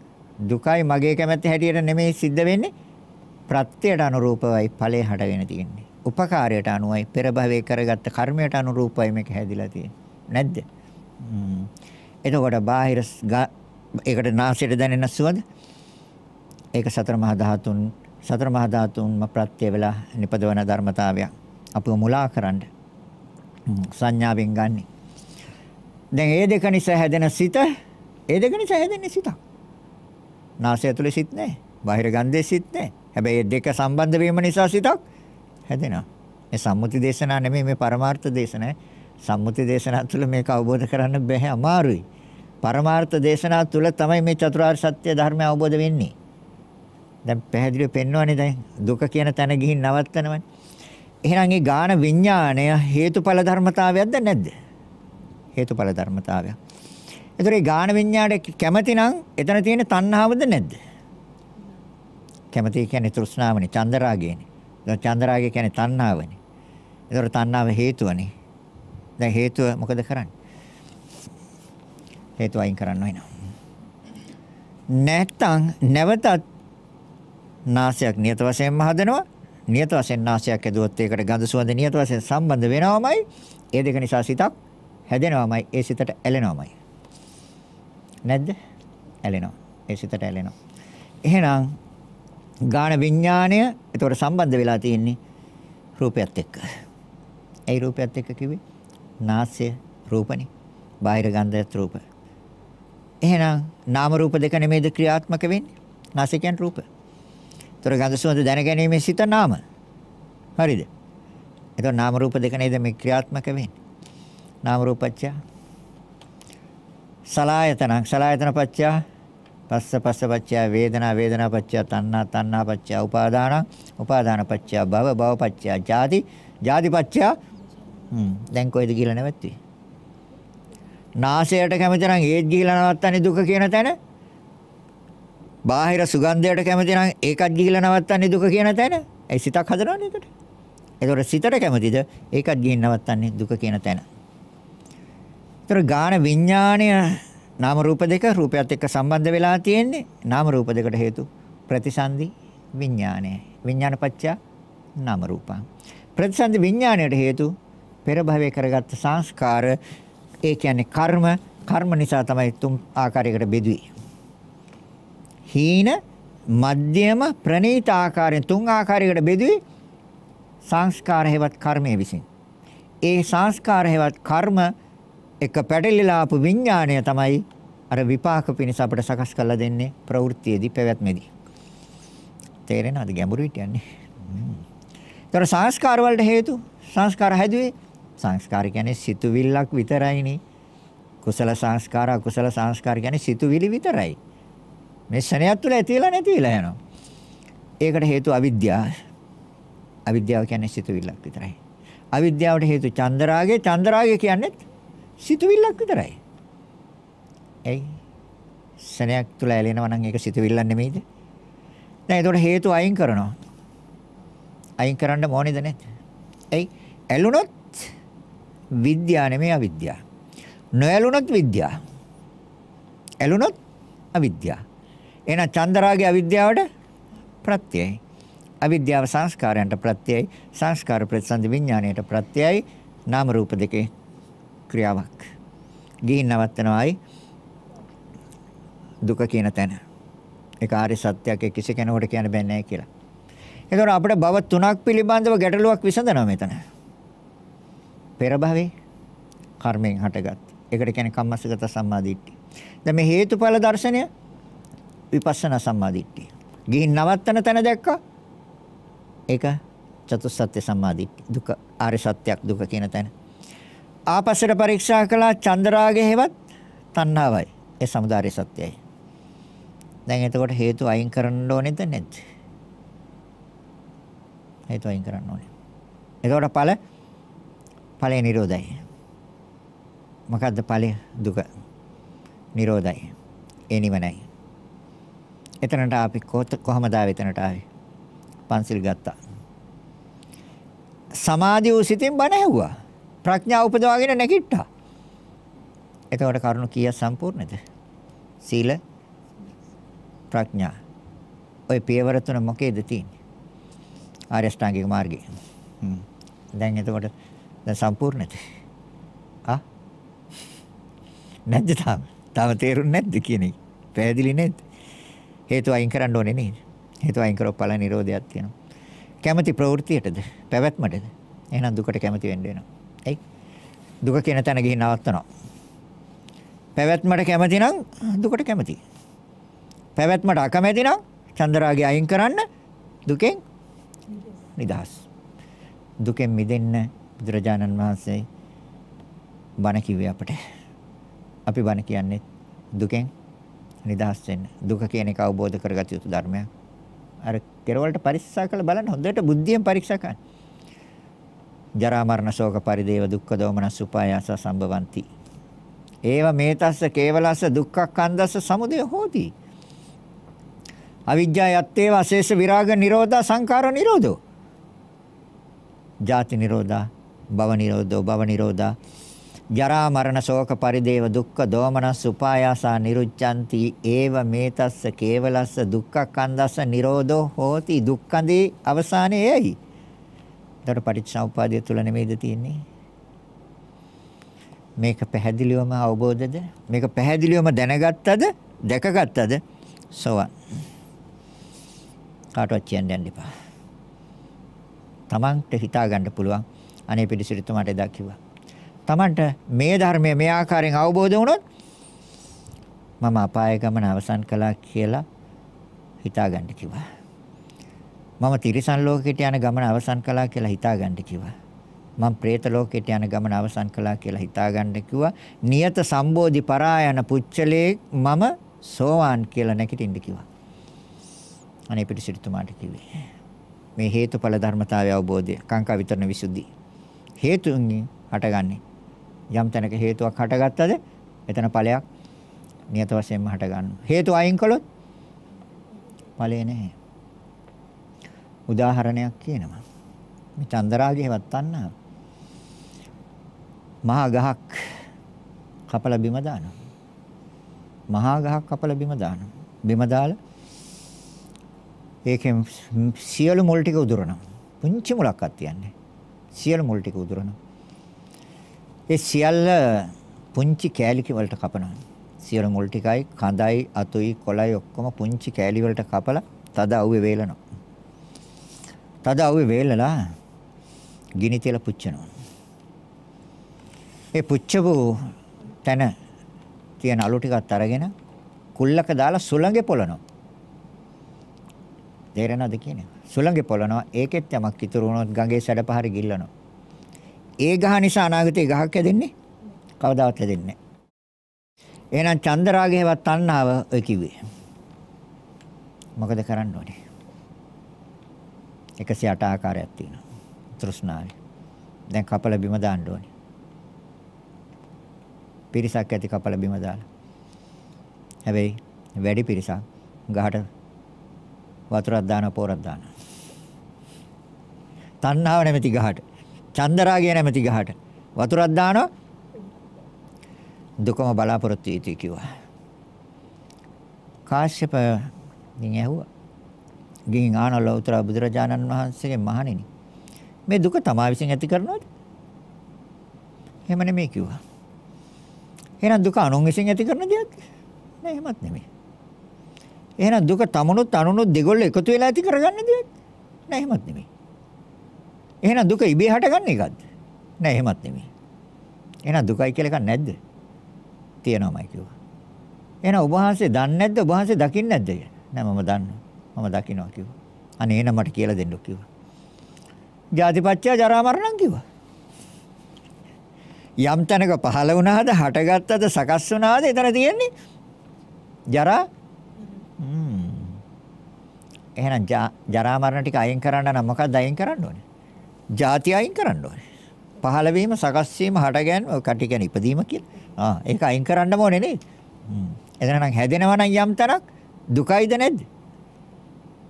දුකයි මගේ කැමැත්ත හැටියට නෙමෙයි සිද්ධ වෙන්නේ. ප්‍රත්‍යයට අනුරූපවයි ඵලයේ හට වෙන තියෙන්නේ. උපකාරයට අනුවයි පෙර භවයේ කරගත්ත කර්මයට අනුරූපයි මේක හැදිලා තියෙන්නේ. නැද්ද? එතකොට බාහිර ඒකට නාසයට දැනෙන සුවඳ ඒක සතර මහා ධාතුන් සතර මහා ධාතුන්ම ප්‍රත්‍ය වෙලා නිපදවන ධර්මතාවයක් අපිව මුලා කරන්න සංඥාවෙන් ගන්නේ දැන් ඒ දෙක නිසා හැදෙන සිත ඒ දෙක නිසා හැදෙන්නේ සිතක්. නාසය ඇතුලේ සිත් නැහැ. බාහිර ගන්ධයේ සිත් නැහැ. හැබැයි මේ දෙක සම්බන්ධ වීම නිසා සිතක් හැදෙනවා. මේ සම්මුති දේශනා නෙමෙයි මේ පරමාර්ථ දේශනා. සම්මුති දේශනා තුළ මේක අවබෝධ කරන්න බැහැ අමාරුයි. පරමාර්ථ දේශනා තුළ තමයි මේ චතුරාර්ය සත්‍ය ධර්මය අවබෝධ වෙන්නේ. දැන් පැහැදිලිව පෙන්වන්නේ දැන් දුක කියන තැන ගිහින් නවත්තනවනේ. එහෙනම් ඒ ගාන විඥාණය හේතුඵල ධර්මතාවයක්ද නැද්ද? හේතුඵල ධර්මතාවයක්. ඒතර ඒ ගාන විඤ්ඤාණයට කැමති නම් එතන තියෙන තණ්හාවද නැද්ද? කැමති කියන්නේ තෘෂ්ණාවනේ, චන්දරාගයනේ. ඒතර චන්දරාගය කියන්නේ තණ්හාවනේ. ඒතර තණ්හාව හේතුවනේ. දැන් හේතුව මොකද කරන්නේ? හේතු අයින් කරන්න වෙනවා. නැත්තම් නැවතත් නාසයක් නියත වශයෙන්ම හදනවා. නියත වශයෙන් නාසයක් ඇදුවොත් ඒකට ගඳ සුවඳ නියත වශයෙන් සම්බන්ධ වෙනවමයි. ඒ දෙක නිසා සිතක් හැදෙනවමයි ඒ සිතට ඇලෙනවමයි. නැද්ද? ඇලෙනවා. ඒ සිතට ඇලෙනවා. එහෙනම් ගාන විඥාණය ඒතකොට සම්බන්ධ වෙලා තියෙන්නේ රූපයත් එක්ක. ඒ රූපයත් එක්ක කිව්වේ නාසය රූපනේ. බාහිර ගන්ධයත් රූප. එහෙනම් නාම රූප දෙක නෙමෙයිද ක්‍රියාත්මක වෙන්නේ? නාසය කියන්නේ රූප. ඒතකොට ගඳ සුවඳ දැනගැනීමේ සිත නාම. හරිද? ඒතකොට නාම රූප දෙක නේද මේ ක්‍රියාත්මක වෙන්නේ? නාම රූපච්චය සලායතන සලායතන පච්චය පස්ස පස්ස පච්චය වේදනා වේදනා පච්චය තණ්හා තණ්හා පච්චය උපාදාන උපාදාන පච්චය භව භව පච්චය ජාති ජාති පච්චය හ්ම් දැන් කොයිද කියලා නැවැත්වි නාසයට කැමති නම් ඒත් ගිහිලා නවත්තන්නේ දුක කියන තැන බාහිර සුගන්ධයට කැමති නම් ඒකත් ගිහිලා නවත්තන්නේ දුක කියන තැන ඒ සිතක් හදනවනේ ඒකට ඒතකොට සිතට කැමතිද ඒකත් ගිහින් නවත්තන්නේ දුක කියන තැන ඒතර ගාන විඥාණය නාම රූප දෙක රූපයත් එක්ක සම්බන්ධ වෙලා තියෙන්නේ නාම රූප දෙකට හේතු ප්‍රතිසන්දි විඥාණය විඥානපච්චය නාම රූපං ප්‍රතිසන්දි විඥාණයට හේතු පෙර භවයේ කරගත් සංස්කාර ඒ කියන්නේ කර්ම කර්ම නිසා තමයි තුන් ආකාරයකට බෙදුවේ හීන මධ්‍යම ප්‍රණීත ආකාරයෙන් තුන් ආකාරයකට බෙදුවේ සංස්කාර හේවත් කර්මයේ විසින් ඒ සංස්කාර හේවත් කර්ම එක පැටලිලා ආපු විඥාණය තමයි අර විපාක පිණිස අපිට සකස් කරලා දෙන්නේ ප්‍රවෘත්තියේදී පැවැත්මේදී. තේරෙනවද ගැඹුරුට යන්නේ? ඒතර සංස්කාර වලට හේතු සංස්කාර හැදුවේ සංස්කාර කියන්නේ සිතුවිල්ලක් විතරයිනේ. කුසල සංස්කාර අකුසල සංස්කාර කියන්නේ සිතුවිලි විතරයි. මේ ශරණයක් තුල ඇතිලා නැතිලා යනවා. ඒකට හේතු අවිද්‍යාව. අවිද්‍යාව කියන්නේ සිතුවිල්ලක් විතරයි. අවිද්‍යාවට හේතු චන්දරාගය. චන්දරාගය කියන්නේ සිතුවිල්ලක් විතරයි. ඇයි? සනයක් තුල ඇලෙනවා නම් ඒක සිතුවිල්ලක් නෙමෙයිද? දැන් ඒකට හේතු අයින් කරනවා. අයින් කරන්න ඕනේද නැත්? ඇයි? ඇලුනොත් විද්‍යා නෙමෙයි අවිද්‍යා. නොඇලුනොත් විද්‍යා. ඇලුනොත් අවිද්‍යා. එහෙනම් චන්දරාගේ අවිද්‍යාවට ප්‍රත්‍යයයි. අවිද්‍යාව සංස්කාරයන්ට ප්‍රත්‍යයයි. සංස්කාර ප්‍රතිසන්ද විඥාණයට ප්‍රත්‍යයයි. නාම රූප දෙකේ ක්‍රියාවක්. ගිහින් නවත්තනවායි දුක කියන තැන. ඒක ආර්ය සත්‍යයක් කිසි කෙනෙකුට කියන්න බෑ නෑ කියලා. ඒතකොට අපිට භව තුනක් පිළිබඳව ගැටලුවක් විසඳනවා මෙතන. පෙර භවයේ කර්මෙන් හටගත්. ඒකට කියන්නේ කම්මස්සගත සම්මාදිට්ඨිය. දැන් මේ හේතුඵල දර්ශනය විපස්සනා සම්මාදිට්ඨිය. ගිහින් නවත්තන තැන දැක්කා. ඒක චතුස්සත්‍ය සම්මාදිට්ඨිය. දුක ආර්ය සත්‍යයක් දුක කියන තැන. ආපස්සට පරීක්ෂා කළා චන්ද්‍රාගය හේවත් තණ්හාවයි. ඒ සමුදාරය සත්‍යයයි. දැන් එතකොට හේතු අයින් කරන්න ඕනේද නැද්ද? හේතු අයින් කරන්න ඕනේ. එතකොට ඵල ඵලයේ Nirodhayi. මොකද්ද ඵලය? දුක. Nirodhayi. ඒ නිවනයි. එතනට අපි කොහමද ආවේ එතනට ආවේ? පන්සිල් ගත්තා. සමාධිය උසිතින් බණ ඇහුවා. ප්‍රඥාව උපදවාගෙන නැගිට්ටා. එතකොට කරුණු කීයක් සම්පූර්ණද? සීල ප්‍රඥා. ওই පියවර තුන මොකේද තියෙන්නේ? ආර්ය අෂ්ටාංගික මාර්ගය. හ්ම්. දැන් එතකොට දැන් සම්පූර්ණද? ආ? නැද්ද තාම? තාම තේරුන්නේ නැද්ද කියන්නේ? පැහැදිලි නැද්ද? හේතු අයින් කරන්න ඕනේ නේද? හේතු අයින් කරොත් ඵල නිරෝධයක් තියෙනවා. කැමැති ප්‍රවෘත්තියටද? පැවැත්මටද? එහෙනම් දුකට කැමැති වෙන්න වෙනවා. ඇයි? දුක කියන තැන ගිහින් නවත්තනවා. පැවැත්මට කැමති නම් දුකට කැමති. පැවැත්මට අකමැති නම් චන්දරාගය අයින් කරන්න දුකෙන් නිදහස්. දුකෙන් මිදෙන්න බුදුරජාණන් වහන්සේ බණ කිව්වේ අපට. අපි බණ කියන්නේ දුකෙන් නිදහස් වෙන්න. දුක කියන එක අවබෝධ කරගත යුතු ධර්මයක්. අර කෙරවලට පරික්ෂා කරලා බලන්න හොඳට බුද්ධියෙන් පරික්ෂා කරන්න. ජරා මරණ ශෝක පරිදේව දුක්ඛ දෝමනස් උපායාස සම්භවಂತಿ. ඒව මේතස්ස කේවලස්ස දුක්ඛ කන්දස්ස සමුදය හෝති. අවිජ්ජා යත්තේව අශේෂ විරාග නිරෝධා සංඛාර නිරෝධෝ. ජාති නිරෝධා භව නිරෝධෝ භව නිරෝධා ජරා මරණ ශෝක පරිදේව දුක්ඛ දෝමනස් උපායාසා නිරුච්ඡanti ඒව මේතස්ස කේවලස්ස දුක්ඛ කන්දස්ස නිරෝධෝ හෝති දුක්ඛදී අවසානයේ එයි. එතකොට පටිච්චසමුප්පාදය තුල නෙමෙයිද තියෙන්නේ? මේක පැහැදිලිවම අවබෝධද? මේක පැහැදිලිවම දැනගත්තද? දැකගත්තද? සෝවන්. කාටවත් කියන්න යන්න එපා. Tamanට හිතා ගන්න පුළුවන්. අනේ පිළිසිරිත මට එදා කිව්වා. Tamanට මේ ධර්මය මේ ආකාරයෙන් අවබෝධ වුණොත් මම අපාය ගමන අවසන් කළා කියලා හිතා ගන්න කිව්වා. මම තිරිසන් ලෝකයට යන ගමන අවසන් කළා කියලා හිතාගන්න කිව්වා. මම പ്രേත ලෝකයට යන ගමන අවසන් කළා කියලා හිතාගන්න කිව්වා. නියත සම්බෝධි පරායන පුච්චලේ මම සෝවාන් කියලා නැගිටින්න කිව්වා. අනේ පිටිසිරිතුමාට කිව්වේ. මේ හේතුඵල ධර්මතාවය අවබෝධය කාංකා විතරන විසුද්ධි. හේතුන්ගෙන් හටගන්නේ. යම් තැනක හේතුවක් හටගත්තද එතන ඵලයක් නියත වශයෙන්ම හටගන්නවා. හේතු අයින් කළොත් ඵලේ නැහැ. උදාහරණයක් කියනවා. මේ චන්දරාගේ හෙවත් තණ්හාව. මහා ගහක් කපලා බිම දානවා. මහා ගහක් කපලා බිම දානවා. බිම දාලා ඒකෙන් සියලු මුල් ටික උදුරනවා. පුංචි මුලක්වත් තියන්නේ. සියලු මුල් ටික උදුරනවා. ඒ සියල්ල පුංචි කෑලි වලට කපනවා. සියලු මුල් ටිකයි, කඳයි, අතුයි, කොළයි ඔක්කොම පුංචි කෑලි වලට කපලා තද අවුවේ වේලනවා. තද අවුවේ වේලලා ගිනි තියලා පුච්චනවා. ඒ පුච්චපු තැන තියෙන අලු ටිකත් අරගෙන කුල්ලක දාලා සුළඟේ පොළනවා. තේරෙනවද කියන්නේ? සුළඟේ පොළනවා. ඒකෙත් යමක් ඉතුරු වුණොත් ගඟේ සැඩ පහර ගිල්ලනවා. ඒ ගහ නිසා අනාගතේ ගහක් හැදෙන්නේ කවදාවත් හැදෙන්නේ නැහැ. එහෙනම් චන්දරාගයවත් තණ්හාව ඔය කිව්වේ. මොකද කරන්න ඕනේ? 108 ආකාරයක් තියෙනවා. තෘෂ්ණාවේ. දැන් කපල බිම දාන්න ඕනේ. පිරිසක් ඇති කපල බිම දාලා. හැබැයි වැඩි පිරිසක් ගහට වතුරක් දාන පොරක් දාන. තණ්හාව නැමැති ගහට. චන්දරාගය නැමැති ගහට. වතුරක් දානවා දුකම බලාපොරොත්තු වෙති කිව්වා. කාශ්‍යප නියැවුවා. ගිහින් ආන ලෞතර බුදුරජාණන් වහන්සේගේ මහණෙනි. මේ දුක තමා විසින් ඇති කරනවද? එහෙම නෙමෙයි කිව්වා. එහෙනම් දුක අනුන් විසින් ඇති කරන දෙයක් නෑ එහෙමත් නෙමෙයි. එහෙනම් දුක තමනුත් අනුනුත් දෙගොල්ලෝ එකතු වෙලා ඇති කරගන්න දෙයක් නෑ එහෙමත් නෙමෙයි. එහෙනම් දුක ඉබේ හටගන්න එකක්ද? නෑ එහෙමත් නෙමෙයි. එහෙනම් දුකයි කියලා එකක් නැද්ද? තියෙනවමයි කිව්වා. එහෙනම් ඔබ වහන්සේ දන්නේ නැද්ද? ඔබ වහන්සේ දකින්නේ නැද්ද? නෑ මම දන්නවා. මම දකින්නවා කිව්වා. අනේ එන මට කියලා දෙන්නෝ කිව්වා. ජාතිපච්චය ජරා මරණම් කිව්වා. යම් තැනක පහළ වුණාද හටගත්තද සකස් වුණාද එතන තියෙන්නේ ජරා එහෙනම් ජරා මරණ ටික අයින් කරන්න නම් මොකක්ද අයින් කරන්න ඕනේ? ಜಾති අයින් කරන්න ඕනේ. පහළ වීම, සකස් වීම, හට ගැනීම, කටි කියන්නේ ඉපදීම කියලා. ආ ඒක අයින් කරන්නම ඕනේ නේ. හ්ම්. එතනනම් හැදෙනවා නම් යම් තරක් දුකයිද නැද්ද?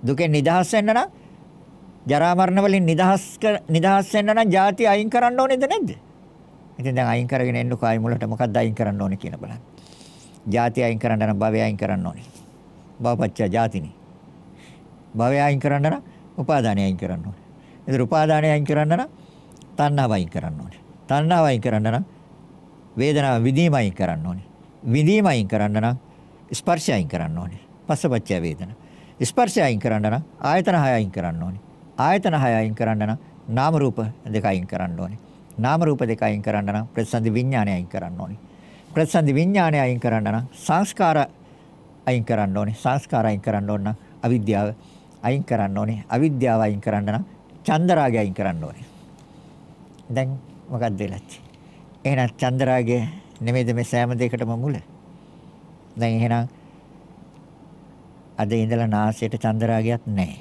දුකෙන් නිදහස් වෙන්න නම් ජරා මරණ වලින් නිදහස් නිදහස් වෙන්න නම් ಜಾති අයින් කරන්න ඕනේද නැද්ද? ඉතින් දැන් අයින් කරගෙන එන්නකෝ ආයි මුලට මොකක්ද අයින් කරන්න ඕනේ කියලා බලන්න. ಜಾති අයින් කරන්න නම් භවය අයින් කරන්න ඕනේ. භවපච්චය ಜಾතිනේ. භවය අයින් කරන්න නම් උපාදානය අයින් කරන්න ඕනේ. ඒතර උපාදානය අයින් කරන්න නම් තණ්හාව අයින් කරන්න ඕනේ. තණ්හාව අයින් කරන්න නම් වේදනාව විඳීම අයින් කරන්න ඕනේ. විඳීම අයින් කරන්න නම් ස්පර්ශය අයින් කරන්න ඕනේ. පස්සපච්චය වේදනා. ස්පර්ශය අයින් කරන්න නම් ආයතන 6 අයින් කරන්න ඕනේ. ආයතන 6 අයින් කරන්න නම් නාම රූප දෙක අයින් කරන්න ඕනේ. නාම රූප දෙක අයින් කරන්න නම් ප්‍රතිසන්දි විඥානය අයින් කරන්න ඕනේ. ප්‍රතිසන්දි විඥානය අයින් කරන්න නම් සංස්කාර අයින් කරන්න ඕනේ. සංස්කාර අයින් කරන්න ඕන නම් අවිද්‍යාව අයින් කරන්න ඕනේ. අවිද්‍යාව අයින් කරන්න නම් චන්දරාගය අයින් කරන්න ඕනේ. දැන් මොකක්ද වෙලා තියෙන්නේ? එහෙනම් චන්දරාගය නෙමෙයිද මේ සෑම දෙයකටම මුල? දැන් එහෙනම් අද ඉඳලා නාසයට චන්දරාගයක් නැහැ.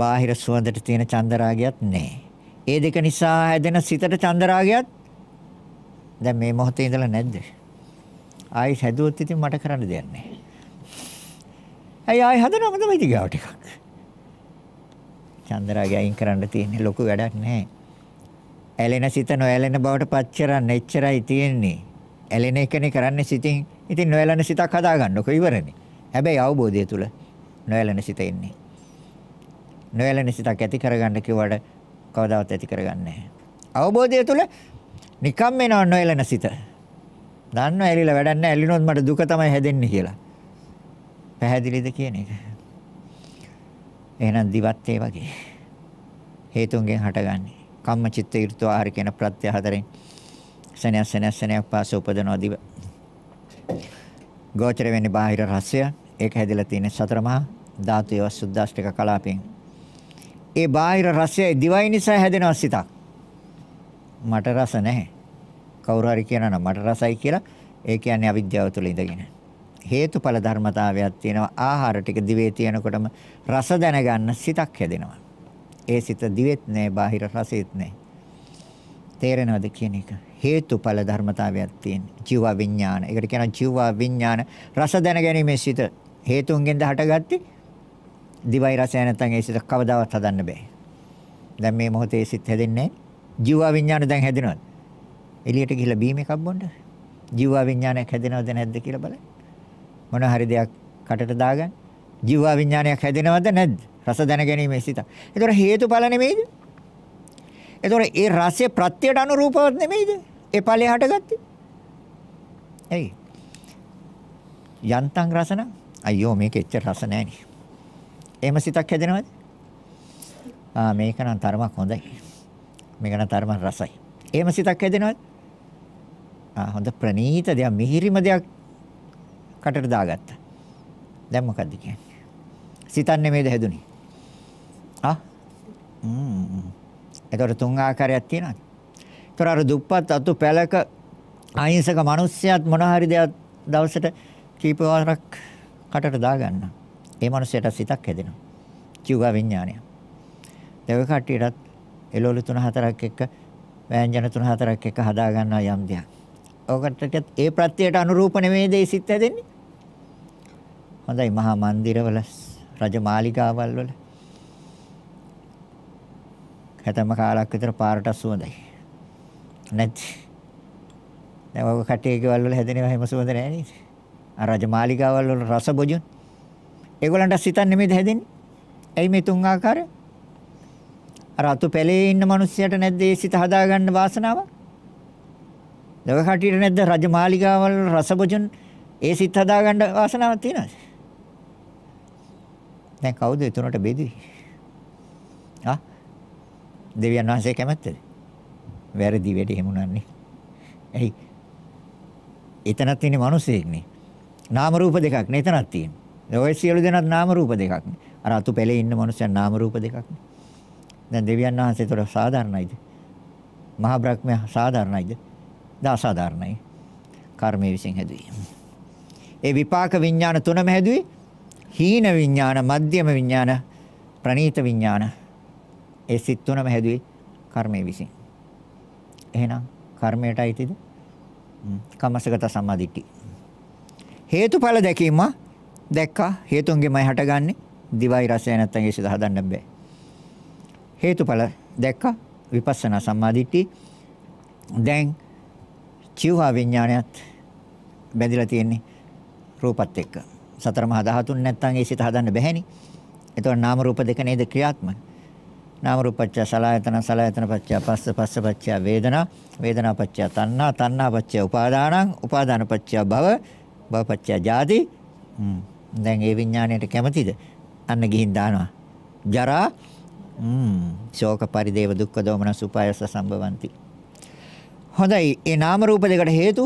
බාහිර සුවඳට තියෙන චන්දරාගයක් නැහැ. ඒ දෙක නිසා හැදෙන සිතට චන්දරාගයක් දැන් මේ මොහොතේ ඉඳලා නැද්ද? ආයි හැදුවොත් ඉතින් මට කරන්න දෙයක් නැහැ. ඇයි ආයි හදනවම තමයි තියාව ටිකක්. චන්දරාගයෙන් කරන්න තියෙන ලොකු වැඩක් නැහැ. ඇලෙන සිත නොඇලෙන බවට පච්චරන් එච්චරයි තියෙන්නේ. ඇලෙන එකනේ කරන්නේ සිතින්. ඉතින් නොඇලෙන සිතක් හදාගන්නකො ඉවරනේ. හැබැයි අවබෝධය තුල නොයැලෙන සිත එන්නේ. නොයැලෙන සිතක් ඇති කරගන්න කිව්වට කවදාවත් ඇති කරගන්නේ නැහැ. අවබෝධය තුල නිකම් වෙනව නොයැලෙන සිත. දන්නව ඇලිලා වැඩක් නැහැ. ඇලිනොත් මට දුක තමයි හැදෙන්නේ කියලා. පැහැදිලිද කියන එක? එහෙනම් දිවත් ඒ වගේ. හේතුන්ගෙන් හටගන්නේ. කම්මචිත්ත ඍතු ආහාර කියන ප්‍රත්‍ය හතරෙන් සෙනෙහස සෙනෙහස සෙනෙහස පාස උපදනව දිව. ගෝචර වෙන්නේ බාහිර රසය. ඒක හැදිලා තියෙන්නේ සතර මහා ධාතු ඒවා සුද්දාෂ්ටක කලාපෙන්. ඒ බාහිර රසය දිවයි නිසා හැදෙනවා සිතක්. මට රස නැහැ. කවුරු හරි කියනවා මට රසයි කියලා ඒ කියන්නේ අවිද්‍යාව තුළ ඉඳගෙන. හේතුඵල ධර්මතාවයක් තියෙනවා. ආහාර ටික දිවේ තියෙනකොටම රස දැනගන්න සිතක් හැදෙනවා. ඒ සිත දිවෙත් නැහැ, බාහිර රසෙත් නැහැ. තේරෙනවද කියන එක? හේතුඵල ධර්මතාවයක් තියෙන ජීව විඥාන. ඒකට කියනවා ජීව විඥාන රස දැනගැනීමේ සිත හේතුන්ගෙන්ද හටගත්තේ. දිවයි රසය නැත්නම් ඒ සිත කවදාවත් හදන්න බෑ. දැන් මේ මොහොතේ සිත හැදෙන්නේ ජීව විඥාන දැන් හැදෙනවද? එළියට ගිහිල්ලා බීම එකක් බොන්න. ජීව විඥානයක් හැදෙනවද නැද්ද කියලා බලන්න. මොන හරි දෙයක් කටට දාගන්න. ජීව විඥානයක් හැදෙනවද නැද්ද? රස දැනගැනීමේ සිත. ඒතර හේතුඵල නෙමෙයිද? ඒතර ඒ රසයේ ප්‍රත්‍යයට අනුරූපව නෙමෙයිද? ඒ ඵලයේ හටගත්තේ. එයි. යන්තම් රසනම් අයියෝ මේක එච්චර රස නැහනේ. එහෙම සිතක් හැදෙනවද? ආ මේක නම් තරමක් හොඳයි. මේක නම් තරමක් රසයි. එහෙම සිතක් හැදෙනවද? ආ හොඳ ප්‍රණීත දෙයක් මිහිරිම දෙයක් කටට දාගත්තා. දැන් මොකද්ද කියන්නේ? සිතන්නේ මේද හැදුනේ? ආ ම්ම්. ඒතර තුන් ආකාරයක් තියෙනවා. ඒතර අර දුප්පත් අතු පැලක අහිංසක මිනිස්සයත් මොන හරි දෙයක් දවසට කීප වාරක් කටට දාගන්නවා. ඒ මනුස්සයට සිතක් හැදෙනවා. චිව්ගා විඥානය. දැන් ඔය කට්ටියටත් එළවලු 3-4ක් එක්ක ව්‍යංජන 3-4ක් එක්ක හදා ගන්නවා යම් දෙයක්. ඔකටත් ඒ ප්‍රත්‍යයට අනුරූප නෙමෙයි දෙයි සිත් හැදෙන්නේ. හොඳයි මහා මන්දිරවල රජමාලිගාවල් වල හැතම කාලක් විතර පාරට සුවඳයි. නැත්. දැන් ඔය කට්ටිය ගෙවල් වල හැදෙනවා හැම සුවඳ නැහැ නේද? රජමාලිගාවල් වල රස බොජුන්. ඒගොල්ලන්ට සිතන් නෙමෙයිද හැදෙන්නේ? ඇයි මේ තුන් ආකාරය? අර අතු පැලේ ඉන්න මිනිස්සයට නැද්ද ඒ සිත හදාගන්න වාසනාව? ලව කටියට නැද්ද රජමාලිගාවල් වල රස බොජුන් ඒ සිත හදාගන්න වාසනාවක් තියෙනවද? දැන් කවුද ඒ තුනට බෙදුවේ? ආ දෙවියන් වහන්සේ කැමැත්තද? වැරදි වැඩේ හිමුණන්නේ. ඇයි? එතනත් ඉන්නේ මිනිසෙක් නේ. නාම රූප දෙකක් නේ එතනක් තියෙන්නේ. ඔය සියලු දෙනාත් නාම රූප දෙකක්. අර අතු පෙළේ ඉන්න මනුස්සයන් නාම රූප දෙකක්. දැන් දෙවියන් වහන්සේ ඒතර සාධාරණයිද? මහ බ්‍රහ්මයා සාධාරණයිද? දාසාධාරණයි. කර්මයේ විසින් හැදුවේ. ඒ විපාක විඥාන තුනම හැදුවේ හීන විඥාන, මධ්‍යම විඥාන, ප්‍රනීත විඥාන. ඒ සිත් තුනම හැදුවේ කර්මයේ විසින්. එහෙනම් කර්මයට අයිතිද? කමසගත සම්මාදිට්ඨිය හේතුඵල දැකීම දැක්කා හේතුන්ගෙමයි හටගන්නේ දිවයි රසය නැත්තම් ඒ සිත හදන්න බෑ හේතුඵල දැක්කා විපස්සනා සම්මාදිට්ඨි දැන් චිව විඥානයත් බැඳිලා තියෙන්නේ රූපත් එක්ක සතර මහා ධාතුන් නැත්තම් ඒ සිත හදන්න බැහැනේ එතකොට නාම රූප දෙක නේද ක්‍රියාත්මක නාම රූපච්ච සලආයතන සලආයතන පච්ච පස්ස පස්ස පච්ච වේදනා වේදනා පච්ච තණ්හා තණ්හා පච්ච උපාදානං උපාදාන පච්ච භව භවපච්චය ජාති දැන් ඒ විඥාණයට කැමතිද අන්න ගිහින් දානවා ජරා ශෝක පරිදේව දුක්ඛ දෝමනස් උපායස සම්භවಂತಿ හොඳයි ඒ නාම රූප දෙකට හේතු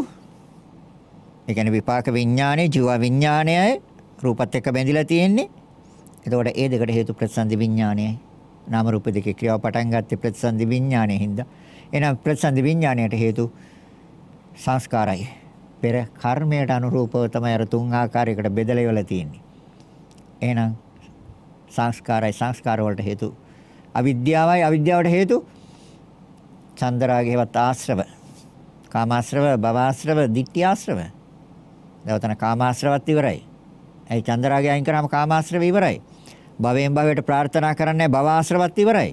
ඒ කියන්නේ විපාක විඥානේ ජීව විඥානයයි රූපත් එක්ක බැඳිලා තියෙන්නේ එතකොට ඒ දෙකට හේතු ප්‍රතිසන්දි විඥානයයි නාම රූප දෙකේ ක්‍රියාව පටන් ගත්තේ ප්‍රතිසන්දි විඥානයෙන් හින්දා එහෙනම් ප්‍රතිසන්දි විඥානයට හේතු සංස්කාරයි පෙර කර්මයට අනුරූපව තමයි අර තුන් ආකාරයකට බෙදලා ඉවලා තියෙන්නේ. එහෙනම් සංස්කාරයි සංස්කාර වලට හේතු අවිද්‍යාවයි අවිද්‍යාවට හේතු චන්දරාගේවත් ආශ්‍රව කාමාශ්‍රව භවආශ්‍රව ditthිආශ්‍රව දවතන කාමාශ්‍රවත් ඉවරයි ඒ චන්දරාගය අයින් කරාම කාමාශ්‍රව ඉවරයි භවයෙන් භවයට ප්‍රාර්ථනා කරන්නේ භවආශ්‍රවත් ඉවරයි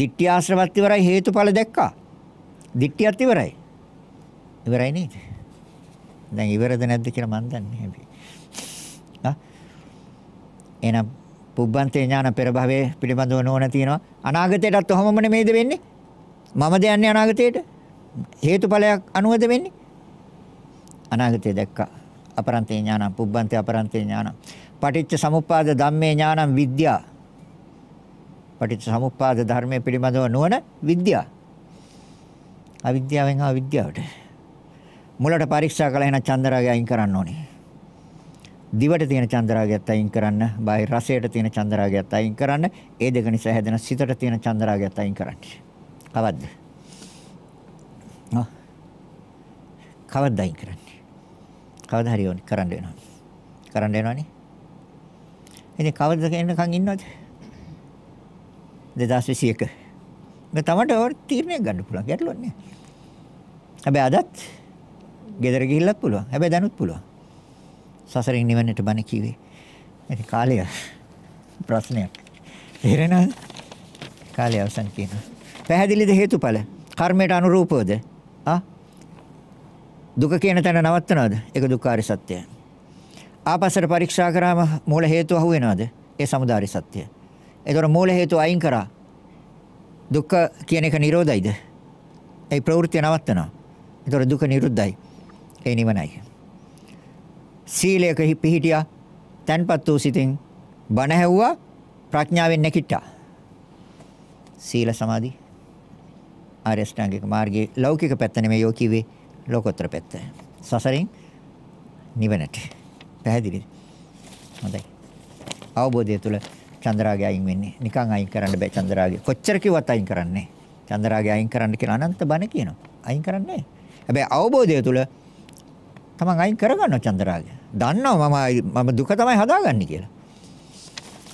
ditthිආශ්‍රවත් ඉවරයි හේතුඵල දැක්කා ditthියත් ඉවරයි ඉවරයි නේද දැන් ඉවරද නැද්ද කියලා මන් දන්නේ නැහැ. හා එහෙනම් පුබ්බන්තේ ඥාන පෙර භවයේ පිළිබඳව නොවන තියෙනවා. අනාගතයටත් ඔහොමම නෙමෙයිද වෙන්නේ? මමද යන්නේ අනාගතයට? හේතුඵලයක් අනුවද වෙන්නේ? අනාගතය දැක්කා. අපරන්තේ ඥාන පුබ්බන්තේ අපරන්තේ ඥාන. පටිච්ච සමුප්පාද ධම්මේ ඥානම් විද්‍යා. පටිච්ච සමුප්පාද ධර්මයේ පිළිබඳව නොවන විද්‍යා. අවිද්‍යාවෙන් ආ විද්‍යාවට. මුලට පරීක්ෂා කළා එහෙනම් චන්ද්‍රාගය අයින් කරන්න ඕනේ. දිවට තියෙන චන්ද්‍රාගයත් අයින් කරන්න, බාහිර රසයට තියෙන චන්ද්‍රාගයත් අයින් කරන්න, ඒ දෙක නිසා හැදෙන සිතට තියෙන චන්ද්‍රාගයත් අයින් කරන්න. කවද්ද? ආ. කවද්ද අයින් කරන්නේ? කවදා හරි ඕනේ කරන්න වෙනවා. කරන්න වෙනවනේ. ඉතින් කවද්ද එන්නකන් ඉන්නවද? 2021. මේ තමට තීරණයක් ගන්න පුළුවන් ගැටලුවක් නෑ. හැබැයි අදත් ගෙදර ගිහිල්ලත් පුළුවන්. හැබැයි දැනුත් පුළුවන්. සසරින් නිවෙන්නට බණ කිව්වේ. ඉතින් කාලය ප්‍රශ්නයක්. තේරෙනවද? කාලය අවසන් කියනවා. පැහැදිලිද හේතුඵල? කර්මයට අනුරූපවද? ආ? දුක කියන තැන නවත්තනවද? ඒක දුක්ඛාරය සත්‍යයි. ආපස්සට පරීක්ෂා කරාම මූල හේතු අහුවෙනවද? ඒ samudāri සත්‍යය. ඒතර මූල හේතු අයින් කරා දුක්ඛ කියන එක නිරෝධයිද? ඒ ප්‍රවෘත්ති නවත්තනවා. ඒතර දුක නිරුද්ධයි. ඒ නිවනයි. සීලයක පිහිටියා, තන්පත් වූ සිතින් බණ ඇහුවා, ප්‍රඥාවෙන් නැකිට්ටා. සීල සමාධි ආර්ය ශ්‍රාංගික මාර්ගයේ ලෞකික පැත්ත නෙමෙයි යෝ කිව්වේ ලෝකෝත්තර පැත්ත. සසරින් නිවනට. පැහැදිලිද? හොඳයි. අවබෝධය තුල චන්ද්‍රාගය අයින් වෙන්නේ. නිකන් අයින් කරන්න බෑ චන්ද්‍රාගය. කොච්චර කිව්වත් අයින් කරන්නේ. චන්ද්‍රාගය අයින් කරන්න කියලා අනන්ත බණ කියනවා. අයින් කරන්නේ නැහැ. හැබැයි අවබෝධය තුල තමන් අයින් කරගන්නවා චන්දරාගය. දන්නවා මම මම දුක තමයි හදාගන්නේ කියලා.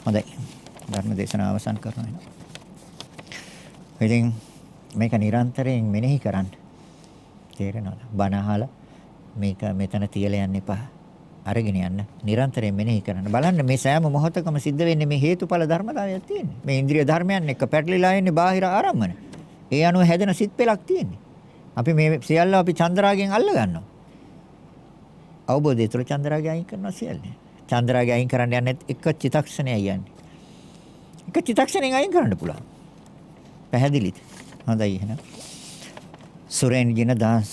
හොඳයි. ධර්ම දේශනාව අවසන් කරනවා. ඉතින් මේක නිරන්තරයෙන් මෙනෙහි කරන්න. තේරෙනවද? බණ අහලා මේක මෙතන තියලා යන්න එපා. අරගෙන යන්න නිරන්තරයෙන් මෙනෙහි කරන්න බලන්න මේ සෑම මොහොතකම සිද්ධ වෙන්නේ මේ හේතුඵල ධර්මතාවයක් තියෙන්නේ මේ ඉන්ද්‍රිය ධර්මයන් එක්ක පැටලිලා එන්නේ බාහිර ආරම්මන ඒ අනුව හැදෙන සිත් පෙලක් තියෙන්නේ අපි මේ සියල්ල අපි චන්ද්‍රාගෙන් අල්ල ගන්නවා අවබෝධය තුළ චන්ද්‍රාගය අයින් කරනවා සියල්ලේ. චන්ද්‍රාගය අයින් කරන්න යන්නේ එක චිතක්ෂණයයි යන්නේ. එක චිතක්ෂණයෙන් අයින් කරන්න පුළුවන්. පැහැදිලිද? හොඳයි එහෙනම්. සුරේන්ජින දාස්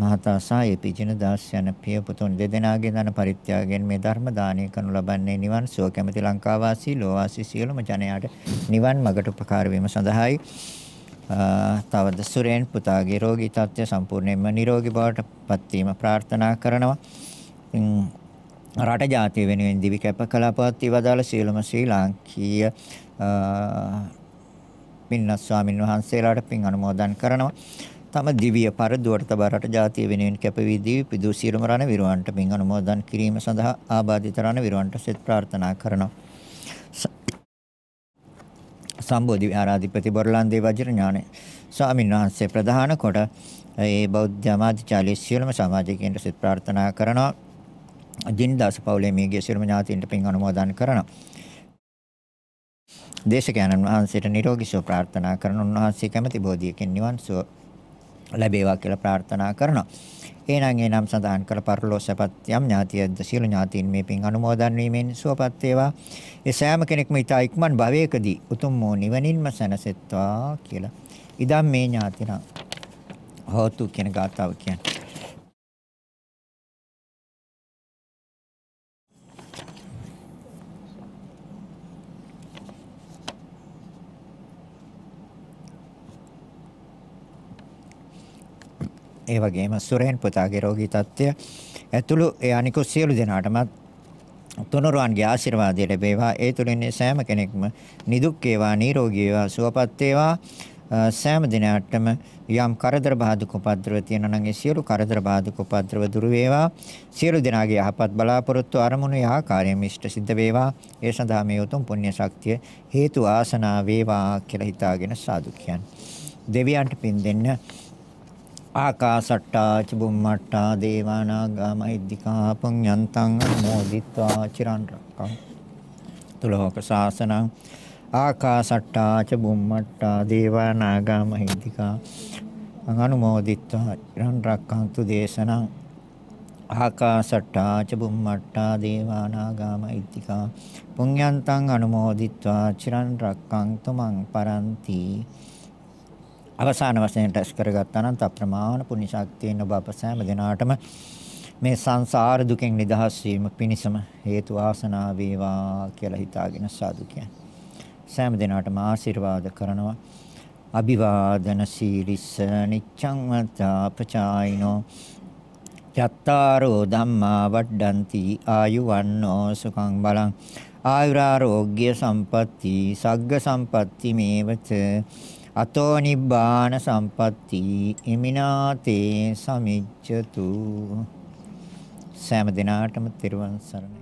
මහතා සහ එපිජින දාස් යන පිය පුතුන් දෙදෙනාගේ දන පරිත්‍යාගයෙන් මේ ධර්ම දානය කරනු ලබන්නේ නිවන් සුව කැමැති ලංකාවාසී ලෝවාසී සියලුම ජනයාට නිවන් මගට උපකාර වීම සඳහායි. තවද සුරේන් පුතාගේ රෝගී තත්ත්වය සම්පූර්ණයෙන්ම නිරෝගී බවට පත්වීම ප්‍රාර්ථනා කරනවා. රට ජාතිය වෙනුවෙන් දිවි කැප කලාපවත් ඉවදාළ සියලුම ශ්‍රී ලාංකීය පින්නස් ස්වාමින් වහන්සේලාට පින් අනුමෝදන් කරනවා. තම දිවිය පරදුවට තබා රට ජාතිය වෙනුවෙන් කැපවී දිවි පිදූ සියලුම රණ විරුවන්ට පින් අනුමෝදන් කිරීම සඳහා ආබාධිත රණ විරුවන්ට සෙත් ප්‍රාර්ථනා කරනවා. සම්බෝධි විහාරාධිපති බොරලන්දේ වජිරඥාන ස්වාමීන් වහන්සේ ප්‍රධාන කොට ඒ බෞද්ධ ආමාත්‍යාලයේ සියලුම සමාජිකයන්ට සිත ප්‍රාර්ථනා කරනවා. දින්දාස පවුලේ මියගේ සියලුම ඥාතීන්ට පින් අනුමෝදන් කරනවා. දේශකයන්න් වහන්සේට නිරෝගී සුව ප්‍රාර්ථනා කරන උන්වහන්සේ කැමැති බෝධියකින් නිවන් සුව ලැබේවා කියලා ප්‍රාර්ථනා කරනවා. එනං ඒ නම් සඳහන් කළ පරලෝ සැපත් යම් ඥාතියද සියලු ඥාතීන් මේ පින් අනුමෝදන් වීමෙන් සුවපත් වේවා. ඒ සෑම කෙනෙක්ම ඊතා ඉක්මන් භවයකදී උතුම් වූ නිවනින්ම සැනසෙත්වා කියලා. ඉදම් මේ ඥාතිනම් හෝතු කියන ගාතාව කියන්නේ. ඒ වගේම සුරේන් පුතාගේ රෝගී තත්ත්වය ඇතුළු ඒ අනිකුත් සියලු දෙනාටමත් තුනුරුවන්ගේ ආශිර්වාදය ලැබේවා. ඒ තුලින් සෑම කෙනෙක්ම නිදුක් වේවා, නිරෝගී වේවා, සුවපත් වේවා. සෑම දිනකටම යම් කරදර බාධක උපද්‍රව තියෙනවා නම් ඒ සියලු කරදර බාධක උපද්‍රව දුර වේවා සියලු දිනාගේ යහපත් බලාපොරොත්තු අරමුණු යහකාරයෙන් ඉෂ්ට සිද්ධ වේවා ඒ සඳහා මේ උතුම් පුණ්‍ය ශක්තිය හේතු ආසනා වේවා කියලා හිතාගෙන සාදු කියන්නේ දෙවියන්ට පින් දෙන්න ආකාසට්ටා චුම්මට්ටා දේවානාගා මහිද්దికා පුඤ්ඤන්තං අනුමෝදිත්වා චිරන් රක්කං තුලෝක සාසනං ආකාසට්ටා චුම්මට්ටා දේවානාගා මහිද්దికා අනුමෝදිත්වා චිරන් රක්කන්තු දේශනං ආකාසට්ටා චුම්මට්ටා දේවානාගා මහිද්దికා පුඤ්ඤන්තං අනුමෝදිත්වා චිරන් රක්කං තුමන් පරන්ති අවසාන වශයෙන් රැස් කරගත්තා නම් තප්‍රමාණ පුණ්‍ය ශක්තියෙන් ඔබ අප සෑම දිනාටම මේ සංසාර දුකෙන් නිදහස් වීම පිණිසම හේතු ආසනා වේවා කියලා හිතාගෙන සාදු කියන්නේ. සෑම දිනාටම ආශිර්වාද කරනවා. අභිවාදන සීලිස නිච්ඡං වතා පචායිනෝ චත්තාරෝ ධම්මා වඩ්ඩಂತಿ ආයුවන්නෝ සුඛං බලං ආයුරාෝග්‍ය සම්පatti සග්ග සම්පatti මේවච අතෝ නිබ්බාන සම්පatti ඉමිනාතේ සමිච්ඡතු සෑම දිනාටම තෙරුවන් සරණයි